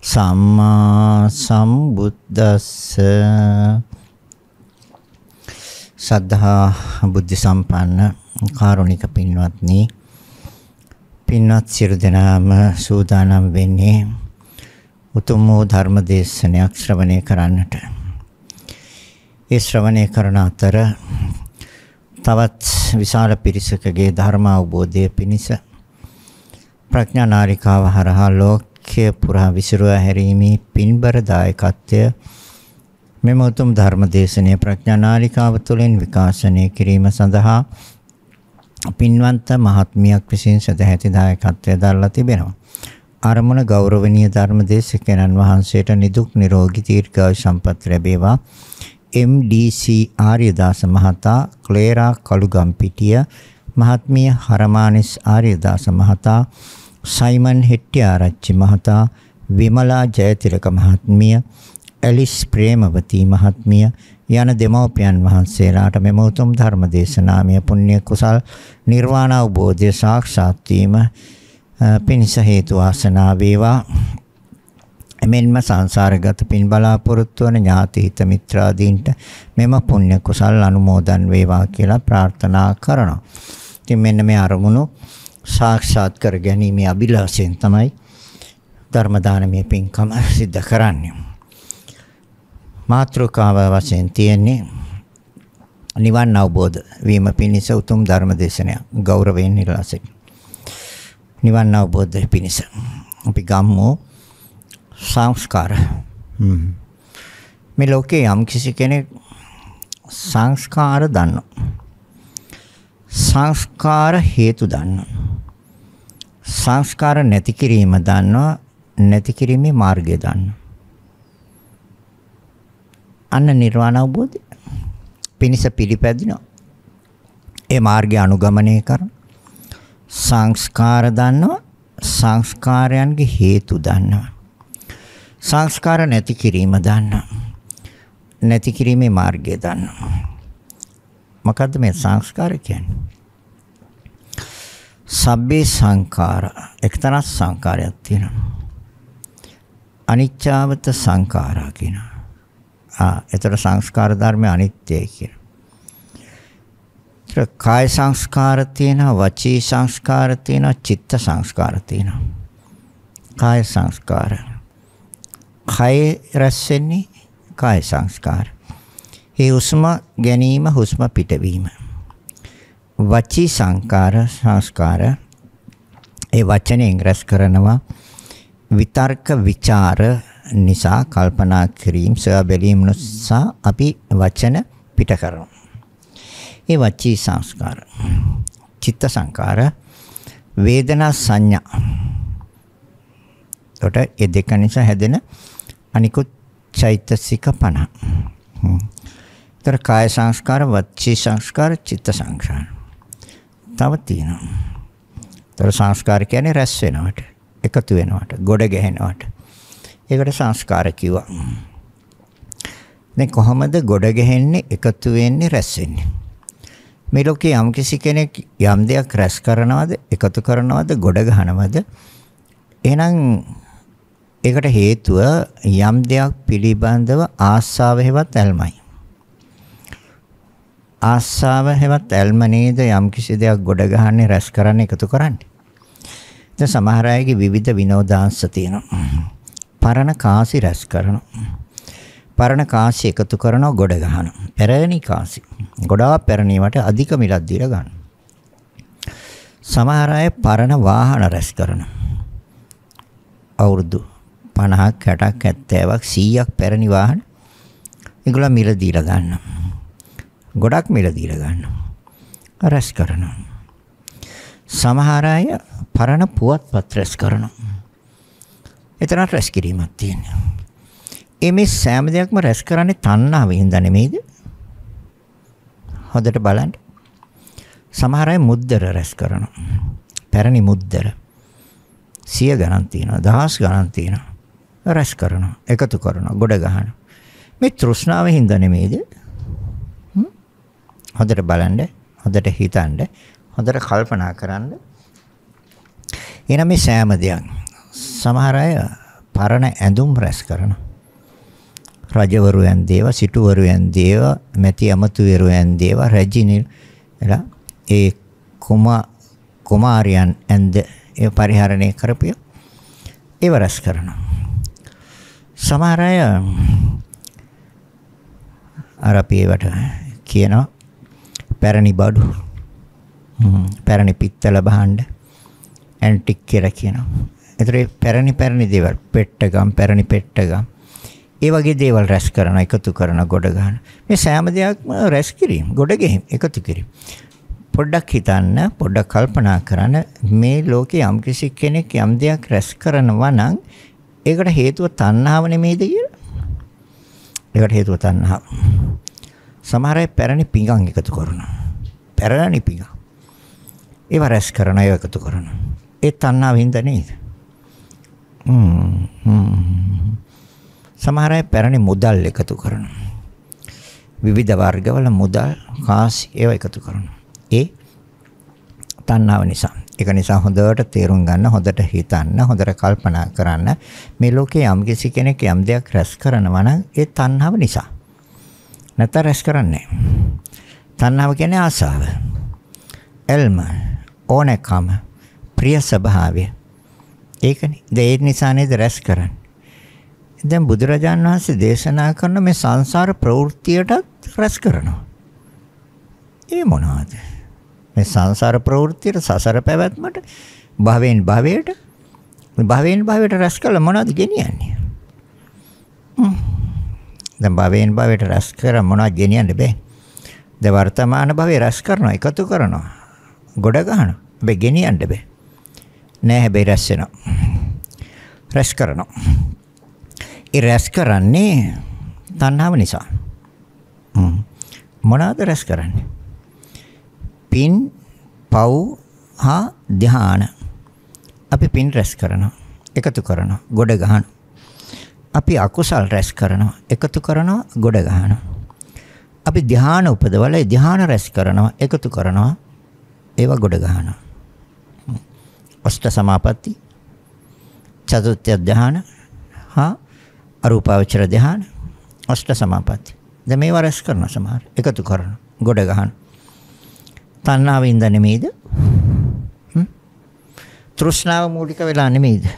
සම්මා සම්බුද්දස්ස සද්ධා බුද්ධ සම්පන්න කාරුණික පින්වත්නි පින්වත් සියලු දෙනාම සූදානම් වෙන්නේ උතුම් වූ ධර්ම දේශනයක් ශ්‍රවණය කරන්නට. ඒ ශ්‍රවණය කරන අතර තවත් විශාල පිරිසකගේ ධර්ම අවබෝධය පිණිස ප්‍රඥා නාරිකාව හරහා ලෝක ක්‍ය පුරා විසිරුවා හැරීමේ පින්බර දායකත්වය මෙම උතුම් ධර්ම දේශනය ප්‍රඥානාලිකාව තුළින් විකාශනය කිරීම සඳහා පින්වන්ත මහත්මියක් විසින් සදැහැති දායකත්වය දරලා තිබෙනවා. අරමුණ ගෞරවනීය ධර්ම දේශකයන්න් වහන්සේට නිදුක් නිරෝගී දීර්ඝායු සම්පත් ලැබේවා. MDC ආර්යදාස මහතා, ක්ලේරා කළුගම්පිටිය, මහත්මිය හරමානිස් ආර්යදාස මහතා සයිමන් හෙට්ටිආරච්චි මහතා විමලා ජයතිලක මහත්මිය ඇලිස් ප්‍රේමවතී මහත්මිය යන දෙමෝපියන් වහන්සේලාට මෙම උතුම් ධර්ම දේශනාමය පුණ්‍ය කුසල් නිර්වාණ අවබෝධය සාක්ෂාත් වීම පිණිස හේතු වාසනා වේවා. එමෙන්ම සංසාරගත පින් බලාපොරොත්තු වන ඥාති හිත මිත්‍රාදීන්ට මෙම පුණ්‍ය කුසල් අනුමෝදන් වේවා කියලා ප්‍රාර්ථනා කරනවා. ඉතින් මෙන්න මේ අරමුණු සාක්ෂාත් කර ගැනීමේ අභිලාෂයෙන් තමයි ධර්ම දානමේ පින්කම සිද්ධ කරන්නේ. මාත්‍රකාව වශයෙන් තියෙන්නේ නිවන් අවබෝධ වීම පිණිස උතුම් ධර්ම දේශනය ගෞරවයෙන් නිරාසෙයි. නිවන් අවබෝධය පිණිස අපි ගම්මු සංස්කාර. මේ ලෝකේ යම් කිසි කෙනෙක් සංස්කාර දන්නවා. සංස්කාර හේතු දන්නවා. සංස්කාර නැති කිරීම දන්නවා, නැති කිරීමේ මාර්ගය දන්නවා. අන්න නිර්වාණ අවබෝධය. පිනිස පිළිපැදිනවා. ඒ මාර්ගය අනුගමනය කරන සංස්කාර දන්නවා, සංස්කාරයන්ගේ හේතු දන්නවා. සංස්කාර නැති කිරීම දන්නවා. නැති කිරීමේ මාර්ගය දන්නවා. මොකද්ද මේ සංස්කාර කියන්නේ? සබ්බේ සංඛාර එක්තරා සංඛාරයක් තියෙනවා. අනිච්චාවත සංඛාරා කියනවා. ආ ඒතර සංස්කාර ධර්ම අනිත්‍යයි කියන. ඒතර කාය සංස්කාර තියෙනවා, වචී සංස්කාර තියෙනවා, චිත්ත සංස්කාර තියෙනවා. කාය සංස්කාර. කාය රැස් වෙන්නේ කාය සංස්කාරය. ඒ හුස්ම ගැනීම හුස්ම පිටවීම. වචී සංකාර සංස්කාර ඒ වචනයෙන් රැස් කරනවා විතර්ක ਵਿਚාර නිසා කල්පනා කිරීම සොයා බැලීම නිසා අපි වචන පිට කරනවා. ඒ වචී සංස්කාර. චිත්ත සංකාර වේදනා සංඥා. එතකොට ඒ දෙක නිසා හැදෙන අනිකුත් චෛතසික 50. ତර කාය සංස්කාර, වචී සංස්කාර, චිත්ත සංස්කාර. තව තියෙනවා. තර සංස්කාර කියන්නේ රැස් වෙනවට, එකතු වෙනවට, ගොඩ ගැහෙනවට. ඒකට සංස්කාර කිව්වා. දැන් කොහොමද ගොඩ ගැහෙන්නේ, එකතු වෙන්නේ, රැස් වෙන්නේ? මේ ලෝකේ යම්කිසි කෙනෙක් යම් දෙයක් රැස් කරනවද, එකතු කරනවද, ගොඩ ගහනවද? එහෙනම් ඒකට හේතුව යම් දෙයක් පිළිබඳව ආස්සාව හේවත් ඇල්මයි. ආස්සාව හැවත් ඇල්ම නේද යම්කිසි දෙයක් ගොඩ ගහන්නේ රැස් කරන්න එකතු කරන්නේ. දැන් සමහර අයගේ විවිධ විනෝදාංශ තියෙනවා. පරණ කාසි රැස් කරනවා. පරණ කාසි එකතු කරනවා ගොඩ ගහනවා. පෙරණි කාසි. ගොඩාක් පෙරණිවට අධික මිලක් දීලා ගන්නවා. සමහර අය පරණ වාහන රැස් කරනවා. අවුරුදු 50ක් 60ක් 70ක් 100ක් පෙරණි වාහන. ඒගොල්ලෝ මිල දීලා ගන්නවා. ගොඩක් මිල දීලා ගන්නවා. රැස් කරනවා. සමහර අය පරණ පුවත්පත් රැස් කරනවා. එතන රැස් කිරීමක් තියෙනවා. ඒ මේ සෑම දෙයක්ම රැස් කරන්නේ තණ්හාවෙන් හින්දා නෙමෙයිද? හොඳට බලන්න. සමහර අය මුද්දර රැස් කරනවා. පැරණි මුද්දර. සිය ගණන් තියෙනවා, දහස් ගණන් තියෙනවා. රැස් කරනවා, එකතු කරනවා, ගොඩ ගහනවා. මේ තෘෂ්ණාවෙන් හින්දා නෙමෙයිද? හොඳට බලන්න, හොඳට හිතන්න, හොඳට කල්පනා කරන්න. එහෙනම් මේ සෑම දෙයක් සමහර අය පරණ ඇඳුම් රැස් කරනවා. රජවරුයන් දේව, සිටුවරුයන් දේව, මැති අමතුවරුයන් දේව, රජිනිල් එලා ඒ කුමා කුමාරයන් ඇඳ ඒ පරිහරණය කරපිය ඒව රැස් කරනවා. සමහර අය අර අපි ඒවට කියනවා පැරණි බඩු පැරණි පිත්තල බහඬ ඇන්ටික් කියලා කියනවා. ඒතරේ පැරණි පැරණි දේවල් පෙට්ටගම් පැරණි පෙට්ටගම් ඒ වගේ දේවල් රැස් කරන එකතු කරන ගොඩ ගන්න. මේ සෑම දෙයක්ම රැස් කිරීම, ගොඩ ගෙහීම, එකතු කිරීම. පොඩ්ඩක් හිතන්න, පොඩ්ඩක් කල්පනා කරන්න මේ ලෝකේ යම් කිසි කෙනෙක් යම් දෙයක් රැස් කරනවා නම් ඒකට හේතුව තණ්හාව නෙමෙයිද කියලා? ඒකට හේතුව තණ්හාව. සමහර අය පැරණි පිඟන් එකතු කරනවා. පැරණි පිඟන්. ඒව රැස් කරන අය එකතු කරනවා. ඒ තණ්හාවෙන්ද නේද? හ්ම්. සමහර අය පැරණි මුදල් එකතු කරනවා. විවිධ වර්ගවල මුදල්, කාසි ඒව එකතු කරනවා. ඒ තණ්හාව නිසා. ඒක නිසා හොඳට තේරුම් ගන්න, හොඳට හිතන්න, හොඳට කල්පනා කරන්න. මේ ලෝකේ යම් කිසි කෙනෙක් යම් දෙයක් රැස් කරනවා නම් ඒ තණ්හාව නිසා. නැත්තම් රැස් කරන්නේ තණ්හාව කියන්නේ ආසාව. එල්ම ඕනකම ප්‍රිය ස්වභාවය. ඒකනේ. ඒ නිසා නේද රැස් කරන්නේ. දැන් බුදුරජාණන් වහන්සේ දේශනා කරන මේ සංසාර ප්‍රවෘත්තියටත් රැස් කරනවා. ඒ මොනවාද? මේ සංසාර ප්‍රවෘත්තියට සසර පැවැත්මට භවෙන් භවයට භවෙන් භවයට රැස් කළ මොනවද ගෙනියන්නේ? හ්ම් දැන් භවයෙන් භවයට රැස් කර මොනවද ගෙනියන්න බෑ. දැන් වර්තමාන භවය රැස් කරනවා, එකතු කරනවා, ගොඩ ගන්නවා. හැබැයි ගෙනියන්න බෑ. නෑ හැබැයි රැස් වෙනවා. රැස් කරනවා. ඒ රැස් කරන්නේ තණ්හාව නිසා. මොනවාද රැස් කරන්නේ? පින්, පව් හා ධානා. අපි පින් රැස් කරනවා. එකතු කරනවා. ගොඩ ගන්නවා. අපි අකුසල් රැස් කරනවා, එකතු කරනවා, ගොඩ ගන්නවා. අපි ධ්‍යාන උපදවල ධ්‍යාන රැස් කරනවා, එකතු කරනවා, ඒවා ගොඩ ගන්නවා. අෂ්ට සමාපatti, චතුත්ථ ධ්‍යාන, හා අරූපාවචර ධ්‍යාන, අෂ්ට සමාපatti. දැන් මේවා රැස් කරන සමහර, එකතු කරන, ගොඩ ගන්න. තණ්හාවෙන්ද නෙමෙයිද? තෘෂ්ණාව මූලික වෙලා නෙමෙයිද?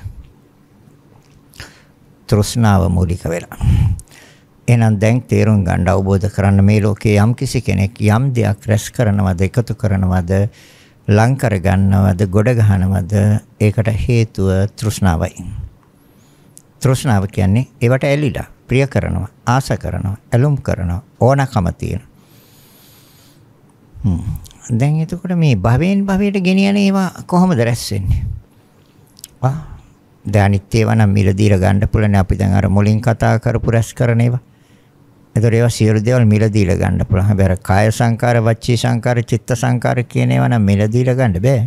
තෘෂ්ණාව මූලික වෙලා. එහෙනම් දැන් තේරුම් ගන්න අවබෝධ කරන්න මේ ලෝකේ යම් කිසි කෙනෙක් යම් දෙයක් රැස් කරනවද එකතු කරනවද ලං කර ගන්නවද ගොඩ ගහනවද ඒකට හේතුව තෘෂ්ණාවයි. තෘෂ්ණාව කියන්නේ ඒවට ඇලිලා ප්‍රිය කරනවා ආස කරනවා ඇලුම් කරනවා ඕනකම තියෙනවා. දැන් එතකොට මේ භවෙන් භවයට ගෙනියන ඒවා කොහොමද රැස් වෙන්නේ? ආ දැන් අනිත් ඒවා නම් මිල දීලා ගන්න පුළුවන්. අපි දැන් අර මුලින් කතා කරපු රැස් කරන ඒවා. ඒතර ඒවා සියලු දේවල් මිල දීලා ගන්න පුළුවන්. හැබැයි අර කාය සංකාර, වචී සංකාර, චිත්ත සංකාර කියන ඒවා නම් මිල දීලා ගන්න බෑ.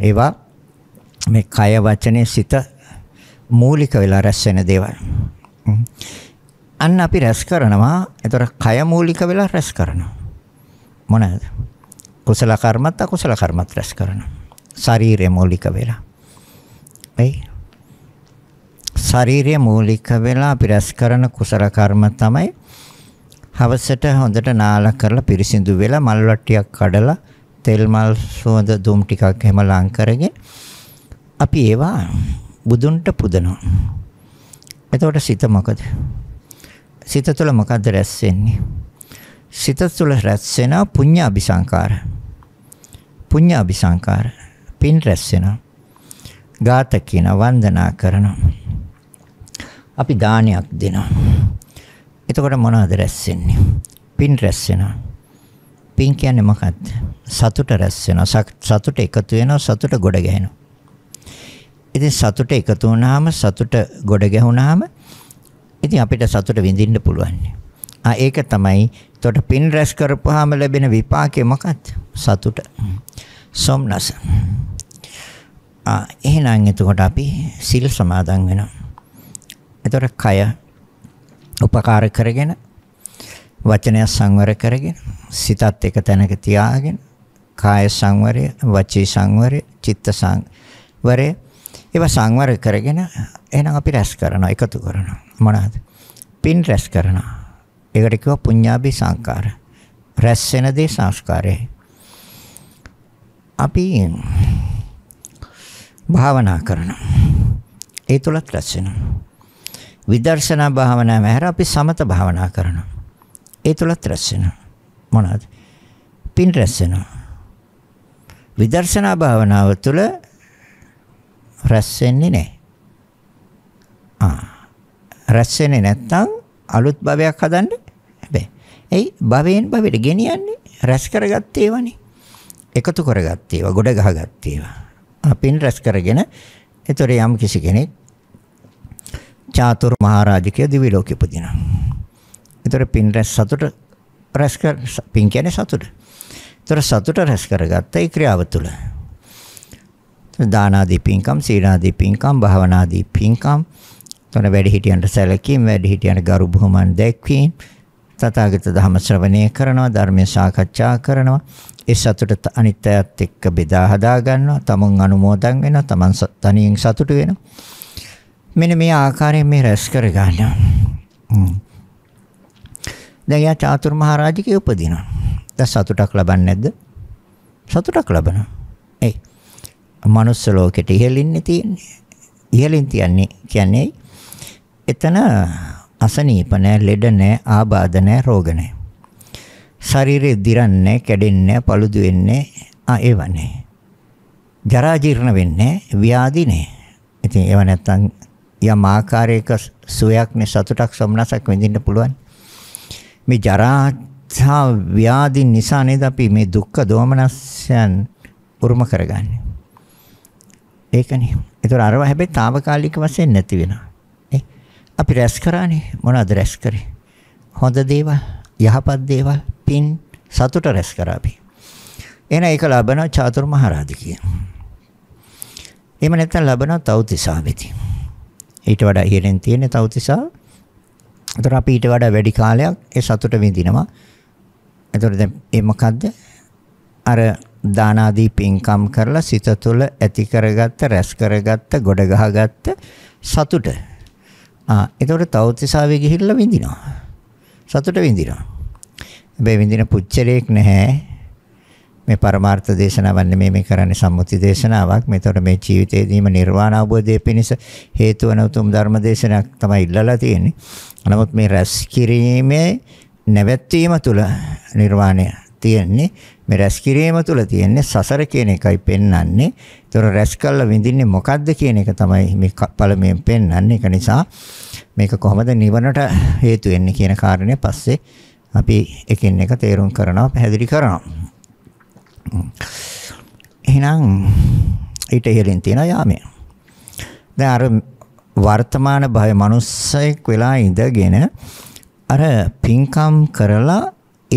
ඒවා මේ කය වචනේ සිත මූලික වෙලා රැස් වෙන දේවල්. අන්න අපි රැස් කරනවා. ඒතර කය මූලික වෙලා රැස් කරනවා. මොනවාද? කුසල කර්මත් අකුසල කර්මත් රැස් කරනවා. ශරීරය මූලික වෙලා. එයි ශාරීරිය මූලික වෙලා අපි රැස් කරන කුසල කර්ම තමයි හවසට හොඳට නාලා කරලා පිරිසිදු වෙලා මල් වට්ටියක් කඩලා තෙල් මල් සුවඳ දුම් ටිකක් එහෙම ලං කරගෙන අපි ඒවා බුදුන්ට පුදනවා. එතකොට සිත මොකද? සිත තුළ මොකද්ද රැස් වෙන්නේ? සිත තුළ රැස් වෙනා පුඤ්ඤ අபிසංකාර. පුඤ්ඤ අபிසංකාර. පින් රැස් වෙනවා. ගාත කියන වන්දනා කරනවා. අපි දානයක් දෙනවා. එතකොට මොනවද රැස් වෙන්නේ? පින් රැස් වෙනවා. පින් කියන්නේ මොකක්ද? සතුට රැස් වෙනවා. සතුට එකතු වෙනවා, සතුට ගොඩ ගැහෙනවා. ඉතින් සතුට එකතු වුණාම සතුට ගොඩ ගැහුණාම ඉතින් අපිට සතුට විඳින්න පුළුවන්. ආ ඒක තමයි. එතකොට පින් රැස් කරපුවාම ලැබෙන විපාකේ මොකක්ද? සතුට. සොම්නස. ආ එහෙනම් එතකොට අපි සිල් සමාදන් වෙනවා. එතකොට කය උපකාර කරගෙන වචනය සංවර කරගෙන සිතත් එක තැනක තියාගෙන කාය සංවරය වචී සංවරය චිත්ත සංවරය ඒවා සංවර කරගෙන එහෙනම් අපි රැස් කරනවා එකතු කරනවා මොනවාද පින් රැස් කරනවා ඒකට කියව පුඤ්ඤාභි සංකාර රැස් වෙන දේ සංස්කාරය අපි භාවනා කරනවා ඒ තුලත් රැස් වෙනවා විදර්ශනා භාවනාව හැර අපි සමත භාවනා කරනවා. ඒ තුලත් රැස් වෙනවා. මොනවාද? පින් රැස් වෙනවා. විදර්ශනා භාවනාව තුළ රැස් වෙන්නේ නැහැ. ආ. රැස් වෙන්නේ නැත්තම් අලුත් භවයක් හදන්න බැහැ. එයි භවයෙන් භවයට ගෙනියන්නේ රැස් කරගත්ත ඒවානේ. එකතු කරගත්ත ඒවා, ගොඩ ගහගත්ත ඒවා. අපින් රැස් කරගෙන ඒතර යම් කිසි කෙනෙක් චාතුරු මහරජකය දිවි ලෝකෙ උපදිනවා. ඒතර පින් රැස් සතුට රැස් කර පින් කියන්නේ සතුට. ඒතර සතුට රැස් කරගත්ත ඒ ක්‍රියාව තුළ දානාදී පින්කම්, සීලාදී පින්කම්, භාවනාදී පින්කම්, තොර වැඩිහිටියන්ට සැලකීම, වැඩිහිටියන්ට ගරු බුහුමන් දැක්වීම, තථාගත ධර්ම ශ්‍රවණය කරනවා, ධර්මය සාකච්ඡා කරනවා, ඒ සතුට අනිත්‍යයත් එක්ක බෙදා හදා ගන්නවා, තමන් අනුමෝදන් වෙනවා, තමන් තනියෙන් සතුට වෙනවා. මෙන්න මේ ආකාරයෙන් මේ රැස් කර ගන්නවා. දැන් යා චාතුරු මහරජකේ උපදිනවා. දැන් සතුටක් ලබන්නේ නැද්ද? සතුටක් ලබනවා. ඒ මනුස්ස ලෝකෙට ඉහළින්නේ තියෙන්නේ. ඉහළින් තියන්නේ කියන්නේ එතන අසනීප නැහැ, ලෙඩ නැහැ, ආබාධ නැහැ, රෝග නැහැ. ශරීරය දිරන්නේ නැහැ, කැඩෙන්නේ නැහැ, paludu වෙන්නේ ආ ඒව නැහැ. ජරා ජීර්ණ වෙන්නේ නැහැ, ව්‍යාධි නැහැ. ඉතින් ඒව නැත්තම් යම් ආකාරයක සුවයක් මේ සතුටක් සොම්නසක් විඳින්න පුළුවන්. මේ ජරා සහ ව්‍යාධි නිසා නේද අපි මේ දුක්ඛ දෝමනස්යන් උරුම කරගන්නේ. ඒකනේ. ඒතර අරව හැබැයි తాවකාලික වශයෙන් නැති වෙනවා. අපි රැස් කරානේ මොනවද රැස් කරේ? හොඳ දේවල්, යහපත් දේවල්, පින් සතුට රැස් කරා අපි. එහෙනම් ඒක ලබනවා චාතුර්මහරාධිකය. එහෙම නැත්නම් ලබනවා තවුතිසාවෙදී. ඊට වඩා ඉහළින් තියෙන තවතිසා. ඒතර අපි ඊට වඩා වැඩි කාලයක් ඒ සතුට විඳිනවා. ඒතර දැන් ඒ මොකද්ද? අර දාන ආදී පින්කම් කරලා සිත තුළ ඇති කරගත්ත, රැස් කරගත්ත, ගොඩ ගහගත්ත සතුට. ආ ඒතර තවතිසාවේ ගිහිල්ලා විඳිනවා. සතුට විඳිනවා. හැබැයි විඳින පුච්චරයක් නැහැ. මේ පරමාර්ථ දේශනාවක් නෙමෙයි මේ කරන්නේ සම්මුති දේශනාවක්. මේතකොට මේ ජීවිතේදීම නිර්වාණ අවබෝධය පිණිස හේතු වන උතුම් ධර්ම දේශනාවක් තමයි ඉල්ලලා තියෙන්නේ. නමුත් මේ රැස් කිරීමේ නැවැත්වීම තුළ නිර්වාණය තියෙන්නේ. මේ රැස් කිරීම තුළ තියෙන්නේ සසර කියන එකයි පෙන්වන්නේ. ඒතොර රැස් කළා විඳින්නේ මොකද්ද කියන එක තමයි මේ පළමුවෙන් පෙන්වන්නේ. ඒක නිසා මේක කොහොමද නිවනට හේතු වෙන්නේ කියන කාරණය පස්සේ අපි එකින් එක තේරුම් කරනවා පැහැදිලි කරනවා. එහෙනම් ඊට ඉහළින් තියෙන යාමය. දැන් අර වර්තමාන භවයේ මිනිස්සෙක් වෙලා ඉඳගෙන අර පින්කම් කරලා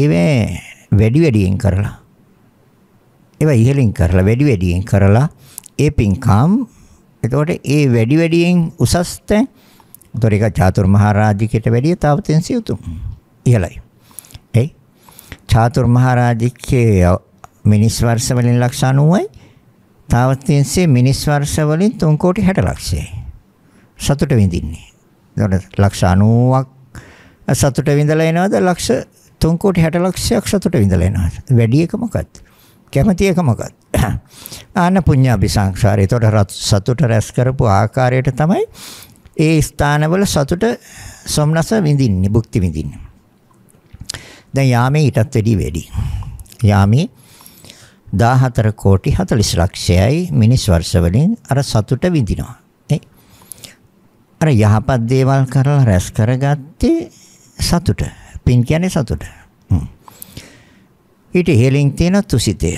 ඒවේ වැඩි වැඩියෙන් කරලා ඒවා ඉහළින් කරලා වැඩි වැඩියෙන් කරලා ඒ පින්කම් එතකොට ඒ වැඩි වැඩියෙන් උසස් තැන් එතකොට ඒක චාතුර්මහරාජිකයට වැඩිය තාවතෙන් සියුතුම් ඉහළයි. ඒ චාතුර්මහරාජිකයේ මිනිස් වර්ෂ වලින් ලක්ෂ 90යි. තාවත්යෙන්සේ මිනිස් වර්ෂ වලින් 3 කෝටි 60 ලක්ෂයයි. සතුට විඳින්නේ. එතකොට ලක්ෂ 90ක් සතුට විඳලා එනවද ලක්ෂ 3 කෝටි 60 ලක්ෂයක් සතුට විඳලා එනවද? වැඩි එක මොකක්ද? කැමැති එක මොකක්ද? ආන පුඤ්ඤාபிසංසාරය. එතකොට සතුට රැස් කරපු ආකාරයට තමයි ඒ ස්ථානවල සතුට සොම්නස විඳින්නේ, භුක්ති විඳින්නේ. දැන් යාමේ ඊටත් වැඩි වැඩි. යාමේ 14 කෝටි 40 ලක්ෂයයි මිනිස් වර්ෂ වලින් අර සතුට විඳිනවා. අර යහපත් දේවල් කරලා රැස් කරගත්තේ සතුට. පින් කියන්නේ සතුට. ඊට ඉහළින් තියෙන තුසිතය.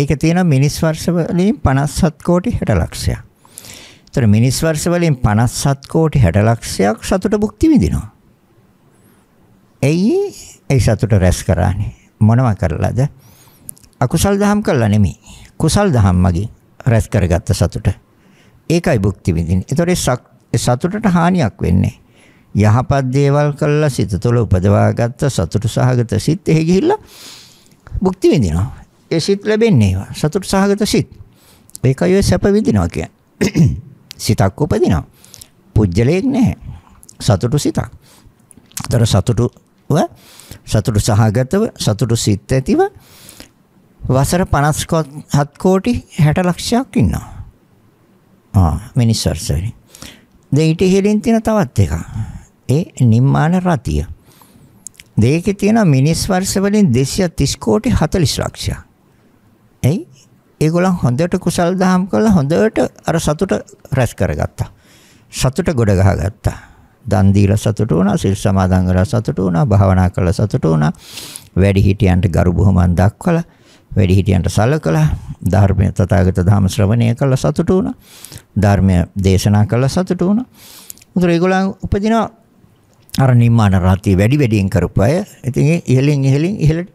ඒක තියෙන මිනිස් වර්ෂ වලින් 57 කෝටි 60 ලක්ෂයක්. ඒතර මිනිස් වර්ෂ වලින් 57 කෝටි 60 ලක්ෂයක් සතුට භුක්ති විඳිනවා. එයි ඒ සතුට රැස් කරානේ. මොනවා කරලාද? අකුසල් දහම් කළා නෙමෙයි. කුසල් දහම් මගින් රැස් කරගත්ත සතුට. ඒකයි භුක්ති විඳින්නේ. ඒතොර සතුටට හානියක් වෙන්නේ. යහපත් දේවල් කළා සිත තුළ උපදවාගත්ත සතුට සහගත සිත් එහි ගිහිල්ලා භුක්ති විඳිනවා. ඒ සිත් ලැබෙන්නේ ඒවා. සතුට සහගත සිත්. ඒකයි ඔය සැප විඳිනවා කියන්නේ. සිතක් උපදිනවා. පුජ්‍යලයක් නැහැ. සතුටු සිතක්. ඒතර සතුටුව සතුටු සහගතව සතුටු සිත් ඇතිව වසර 57 කෝටි 60 ලක්ෂයක් ඉන්නවා. ආ මිනිස් වර්ෂවලින්. දැන් ඊට ඉහළින් තියෙන තවත් එකක්. ඒ නිම්මාන රතිය. දෙකේ තියෙන මිනිස් වර්ෂවලින් 230 කෝටි 40 ලක්ෂයක්. එයි ඒගොල්ලන් හොඳට කුසල් දහම් කළා හොඳට අර සතුට රැස් කරගත්තා. සතුට ගොඩ ගහගත්තා. දන් දීලා සතුට වුණා, සිල් සමාදන් කරලා සතුට වුණා, භාවනා කළා සතුට වුණා. වැඩි හිටියන්ට ගරු බුහුමන් දක්වලා වැඩිහිටියන්ට සලකලා ධර්මය තථාගත ධර්ම ශ්‍රවණය කළා සතුටු වුණා. ධර්මය දේශනා කළා සතුටු වුණා. උතර ඒගොල්ලන් උපදිනවා අර නිම්මාන රාතිය වැඩි වැඩියෙන් කරපු අය. ඉතින් ඉහලින් ඉහලින් ඉහලට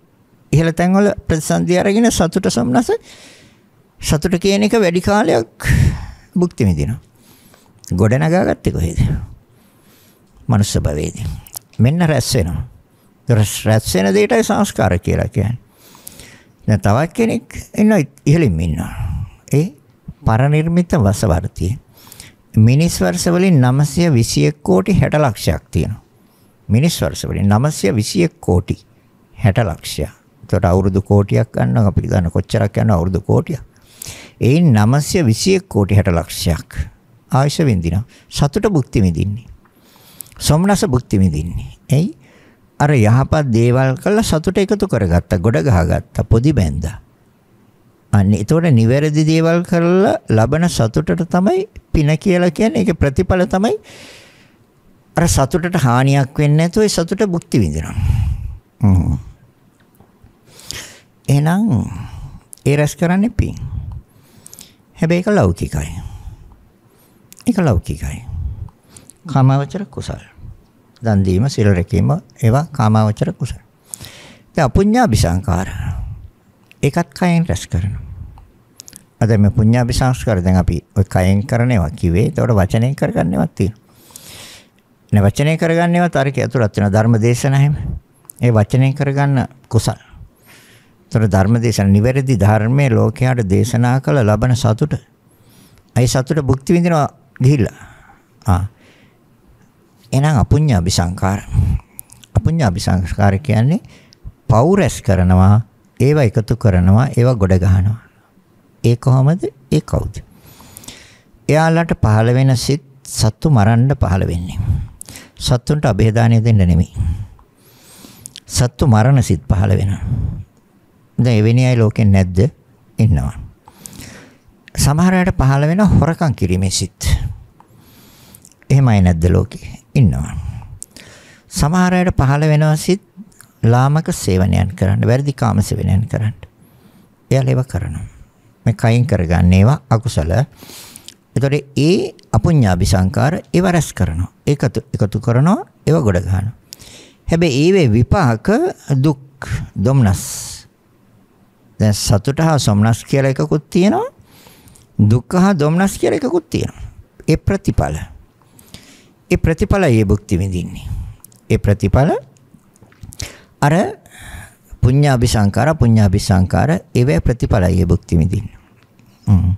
ඉහළ තැන්වල ප්‍රතිසන්දි අරගෙන සතුට සම්නස සතුට කියන එක වැඩි කාලයක් භුක්ති විඳිනවා. ගොඩනගාගත්තේ කොහේද? මනුස්ස භවයේදී. මෙන්න රැස් වෙනවා. රැස් වෙන දෙයටයි සංස්කාර කියලා කියන්නේ. දැන් තවත් කෙනෙක් එන්න ඉහළින්ම ඉන්නවා. ඒ පරිනිර්මිත වසවර්තිය. මිනිස් වර්ෂ වලින් 921 කෝටි 60 ලක්ෂයක් තියෙනවා. මිනිස් වර්ෂ වලින් 921 කෝටි 60 ලක්ෂය. එතකොට අවුරුදු කෝටියක් ගන්නවා අපි දන්න කොච්චරක් යනවා අවුරුදු කෝටියක්. ඒයින් 921 කෝටි 60 ලක්ෂයක් ආයශ විඳිනවා. සතුට භුක්ති විඳින්නේ. සොම්නස භුක්ති විඳින්නේ. එයි අර යහපත් දේවල් කළා සතුට එකතු කරගත්තා, ගොඩ ගහගත්තා, පොදි බැඳා. අන්න ඒතකොට නිවැරදි දේවල් කරලා ලබන සතුටට තමයි පින කියලා කියන්නේ. ඒකේ ප්‍රතිඵල තමයි අර සතුටට හානියක් වෙන්නේ නැතුව ඒ සතුට භුක්ති විඳිනවා. හ්ම්. එහෙනම් ඒ රැස් කරන්නේ පින්. හැබැයි ඒක ලෞකිකයි. ඒක ලෞකිකයි. කාමවචර කුසල. දන් දීම, සිල් රැකීම, ඒවා කාමාවචර කුසල. දැන් අපුඤ්ඤාභි සංකාර. ඒකත් කයෙන් රැස් කරනවා. අද මේ පුඤ්ඤාභි සංස්කාර දැන් අපි ඔය කයෙන් කරනවා කිව්වේ. ඒතකොට වචනයෙන් කරගන්නේවත් තියෙනවා. නේ වචනයෙන් කරගන්නේවත් අර කී ඇතුළත් වෙන ධර්මදේශන හැම. ඒ වචනයෙන් කරගන්න කුසල. ඒතර ධර්මදේශන නිවැරදි ධර්මයේ ලෝකයට දේශනා කළ ලබන සතුට. අයි සතුට භුක්ති විඳිනවා ගිහිල්ලා. ආ එහෙනම් අපුඤ්ඤාපි සංඛාර. අපුඤ්ඤාපි සංස්කාර කියන්නේ පෞරස් කරනවා, ඒවා එකතු කරනවා, ඒවා ගොඩ ගන්නවා. ඒ කොහොමද? ඒ කවුද? එයාලට පහළ වෙන සිත් සත්තු මරන්න පහළ වෙන්නේ. සත්තුන්ට અભේදානය දෙන්න නෙමෙයි. සත්තු මරණ සිත් පහළ වෙනවා. දැන් එවැනි අය ලෝකෙන් නැද්ද? ඉන්නවා. සමහර අයට පහළ වෙන හොරකම් කිරීමේ සිත්. එහෙමයි නැද්ද ලෝකේ? ඉන්නවා. සමහර අයට පහළ වෙනවා සිත් ලාමක සේවනයන් කරන්න, වැරදි කාම සේවනයන් කරන්න. එයාලා ඒවා කරනවා. මේ කයින් කරගන්න ඒවා අකුසල. ඒතොර ඒ අපුඤ්ඤාභි සංකාර ඒවා රැස් කරනවා. ඒකතු එකතු කරනවා, ඒවා ගොඩ ගන්නවා. හැබැයි ඒවේ විපාක දුක්, දුම්නස්. දැන් සතුට හා සොම්නස් කියලා එකකුත් තියෙනවා. දුක්ඛ හා දුම්නස් කියලා එකකුත් තියෙනවා. ඒ ප්‍රතිඵල. ඒ ප්‍රතිඵලය භුක්ති විඳින්නේ. ඒ ප්‍රතිඵල අර පුඤ්ඤාභි සංකාර පුඤ්ඤාභි සංකාර ඒවැ ප්‍රතිඵලය භුක්ති විඳින්න. හ්ම්.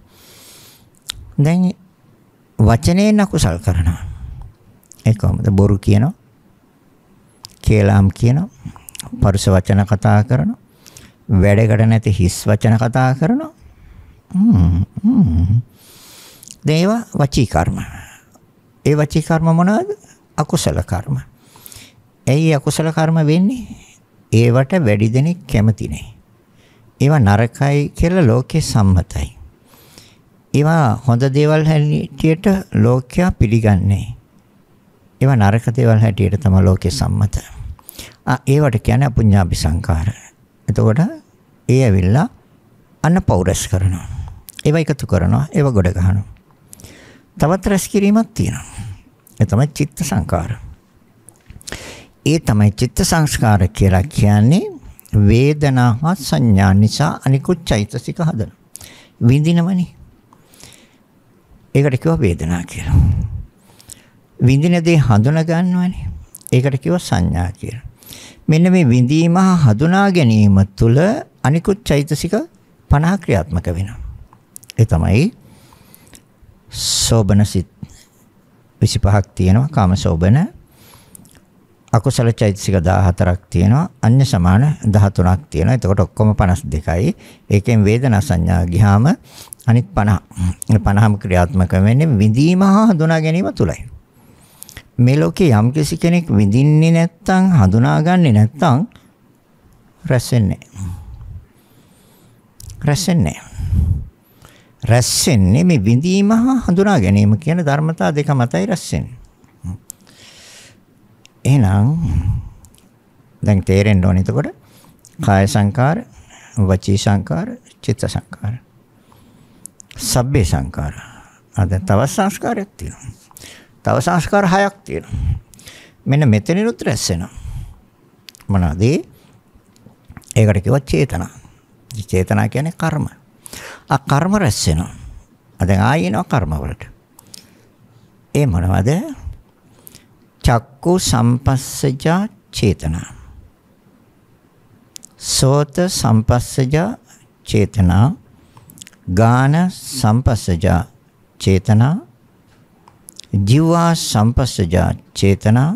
දැන් වචනයෙන් අකුසල් කරනවා. ඒ කොහොමද බොරු කියනවා. කේලාම් කියනවා. පරුස වචන කතා කරනවා. වැඩකට නැති හිස් වචන කතා කරනවා. හ්ම්. හ්ම්. දේවා වචී කර්ම. ඒ වචී කර්ම මොනවාද? අකුසල කර්ම. ඇයි අකුසල කර්ම වෙන්නේ? ඒවට වැඩි දෙනෙක් කැමති නැහැ. ඒවා නරකයි කියලා ලෝකේ සම්මතයි. ඒවා හොඳ දේවල් හැටියට ලෝකයා පිළිගන්නේ. ඒවා නරක දේවල් හැටියට තමයි ලෝකේ සම්මත. ආ ඒවට කියන්නේ අපුඤ්ඤාපි සංඛාර. එතකොට ඒ ඇවිල්ලා අන්න පෞරස් කරනවා. ඒවා එකතු කරනවා. ඒවා ගොඩ ගන්නවා. තවත් රැස් කිරීමක් තියෙනවා. ඒ තමයි චිත්ත සංකාර. ඒ තමයි චිත්ත සංස්කාර කියලා කියන්නේ වේදනා හා සංඥා නිසා අනිකුත් චෛතසික හදන. විඳිනවනේ. ඒකට කියව වේදනා කියලා. විඳින දේ හඳුනා ගන්නවනේ. ඒකට කියව සංඥා කියලා. මෙන්න මේ විඳීම හා හඳුනා ගැනීම තුළ අනිකුත් චෛතසික 50 ක්‍රියාත්මක වෙනවා. ඒ තමයි සෝබන සිත් 25ක් තියෙනවා කාම සෝබන අකුසල චෛතසික 14ක් තියෙනවා අන්‍ය සමාන 13ක් තියෙනවා එතකොට ඔක්කොම 52යි ඒකෙන් වේදනා සංඥා ගියාම අනිත් 50 50ම ක්‍රියාත්මක වෙන්නේ විඳීම හා හඳුනා ගැනීම තුලයි මේ ලෝකේ යම් කිසි කෙනෙක් විඳින්නේ නැත්නම් හඳුනාගන්නේ නැත්නම් රැස් වෙන්නේ රැස් වෙන්නේ රැස් වෙන්නේ මේ විඳීම හා හඳුනා ගැනීම කියන ධර්මතා දෙක මතයි රැස් වෙන්නේ. එහෙනම් දැන් තේරෙන්න ඕනේ එතකොට කාය සංකාර, වචී සංකාර, චිත්ත සංකාර. සබ්බේ සංකාර. අද තව සංස්කාරයක් තියෙනවා. තව සංස්කාර හයක් තියෙනවා. මෙන්න මෙතනිනුත් රැස් වෙනවා. මොනවාද ඒකට කිව්වා චේතනා. චේතනා කියන්නේ කර්ම. අකර්ම රැස් වෙනවා. දැන් ආයෙ එනවා කර්ම වලට. ඒ මොනවද? චක්කු සම්පස්සජා චේතනා. සෝත සම්පස්සජා චේතනා. ගාන සම්පස්සජා චේතනා. ජීවා සම්පස්සජා චේතනා.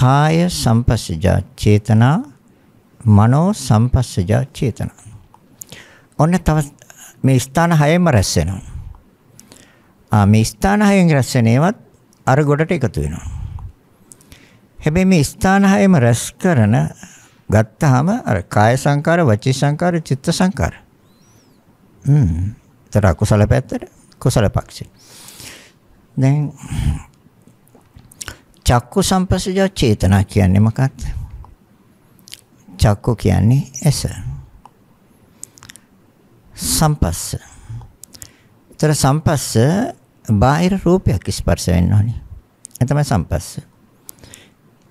කාය සම්පස්සජා චේතනා. මනෝ සම්පස්සජා චේතනා. ඔන්න තව මේ ස්ථාන හයෙම රැස් වෙනවා. ආ මේ ස්ථාන හයෙන් රැස් වෙන ඒවත් අර ගොඩට එකතු වෙනවා. හැබැයි මේ ස්ථාන හයෙම රැස් කරන ගත්තාම අර කාය සංකාර, වචී සංකාර, චිත්ත සංකාර. හ්ම්. ඒතර කුසල පැත්තට කුසල පක්ෂේ. දැන් චක්කු සම්පස්සජ චේතනා කියන්නේ මොකක්ද? චක්කු කියන්නේ ඇස. සම්පස්ස. ඒතර සම්පස්ස බාහිර රූපයක් ස්පර්ශ වෙන්න ඕනේ. ඒ තමයි සම්පස්ස.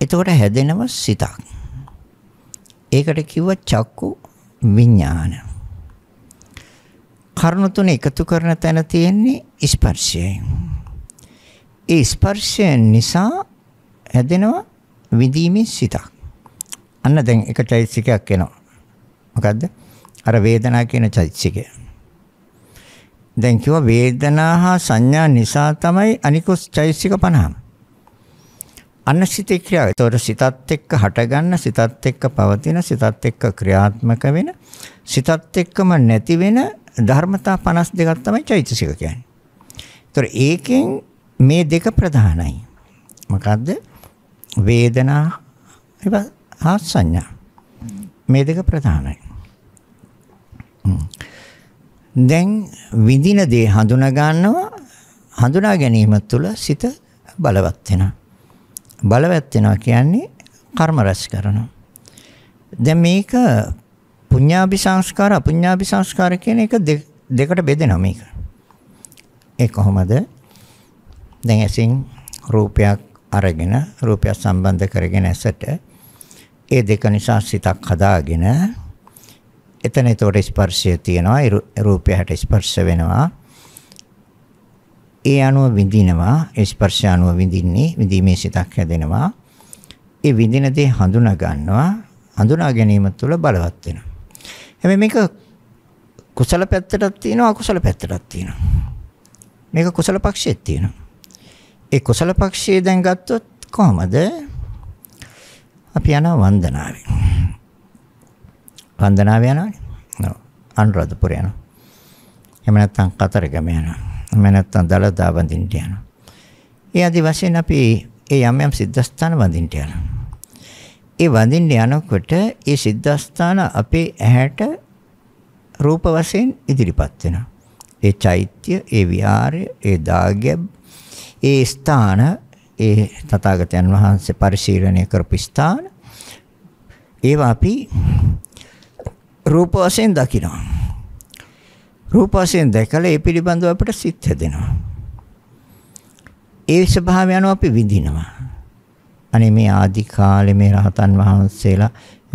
එතකොට හැදෙනව සිතක්. ඒකට කිව්ව චක්කු විඥාන. කරුණු තුන එකතු කරන තැන තියෙන්නේ ස්පර්ශයයි. ඒ ස්පර්ශය නිසා හැදෙනවා විඳීමේ සිතක්. අන්න දැන් එක චෛතසිකයක් එනවා. මොකද්ද? අර වේදනා කියන චෛත්‍යකය. දැන් කිව්වා වේදනා හා සංඥා නිසා තමයි අනිකුත් චෛතසික 50ම. අන්න සිතේ ක්‍රියාව. ඒතොර සිතත් එක්ක හටගන්න, සිතත් එක්ක පවතින, සිතත් එක්ක ක්‍රියාත්මක වෙන, සිතත් එක්කම නැති වෙන ධර්මතා 52ක් තමයි චෛතසික කියන්නේ. ඒතොර ඒකෙන් මේ දෙක ප්‍රධානයි. මොකද්ද? වේදනා හා සංඥා. මේ දෙක ප්‍රධානයි. දැන් විඳින දේ හඳුනා ගන්නවා හඳුනා ගැනීම තුළ සිත බලවත් වෙනවා. බලවත් වෙනවා කියන්නේ කර්ම රැස් කරනවා. දැන් මේක පුඤ්ඤාභි සංස්කාර අපුඤ්ඤාභි සංස්කාර කියන එක දෙකට බෙදෙනවා මේක. ඒ කොහොමද? දැන් ඇසින් රූපයක් අරගෙන රූපය සම්බන්ධ කරගෙන ඇසට ඒ දෙක නිසා සිතක් හදාගෙන එතන ඒතකොට ස්පර්ශය තියෙනවා රූපය හැට ස්පර්ශ වෙනවා ඒ අනුව විඳිනවා ස්පර්ශ අනුව විඳින්නේ විඳීමේ සිතක් හැදෙනවා ඒ විඳින දේ හඳුනා ගන්නවා හඳුනා ගැනීම තුළ බලවත් වෙනවා හැබැයි මේක කුසල පැත්තටත් තියෙනවා අකුසල පැත්තටත් තියෙනවා මේක කුසල පක්ෂයේත් තියෙනවා ඒ කුසල පක්ෂයේ දැන් ගත්තොත් කොහමද අපි යනවා වන්දනාවේ වන්දනාව යනවනේ. ඔව්. අනුරාධපුර යනවා. එහෙම නැත්නම් කතරගම යනවා. එහෙම නැත්නම් දලදා වඳින්ට යනවා. ඒ আদি වශයෙන් අපි ඒ යම් යම් සිද්ධාස්ථාන වඳින්ට යනවා. ඒ වඳින්න යනකොට ඒ සිද්ධාස්ථාන අපේ ඇහැට රූප වශයෙන් ඉදිරිපත් වෙනවා. ඒ චෛත්‍ය, ඒ විහාරය, ඒ දාගැබ්, ඒ ස්ථාන, ඒ තථාගතයන් වහන්සේ පරිශීලනය කරපු ස්ථාන ඒවා අපි රූප වශයෙන් දකිනවා. රූප වශයෙන් දැකලා ඒ පිළිබඳව අපිට සිත් හැදෙනවා. ඒ ස්වභාවය අනුව අපි විඳිනවා. අනේ මේ ආදි කාලේ මේ රහතන් වහන්සේලා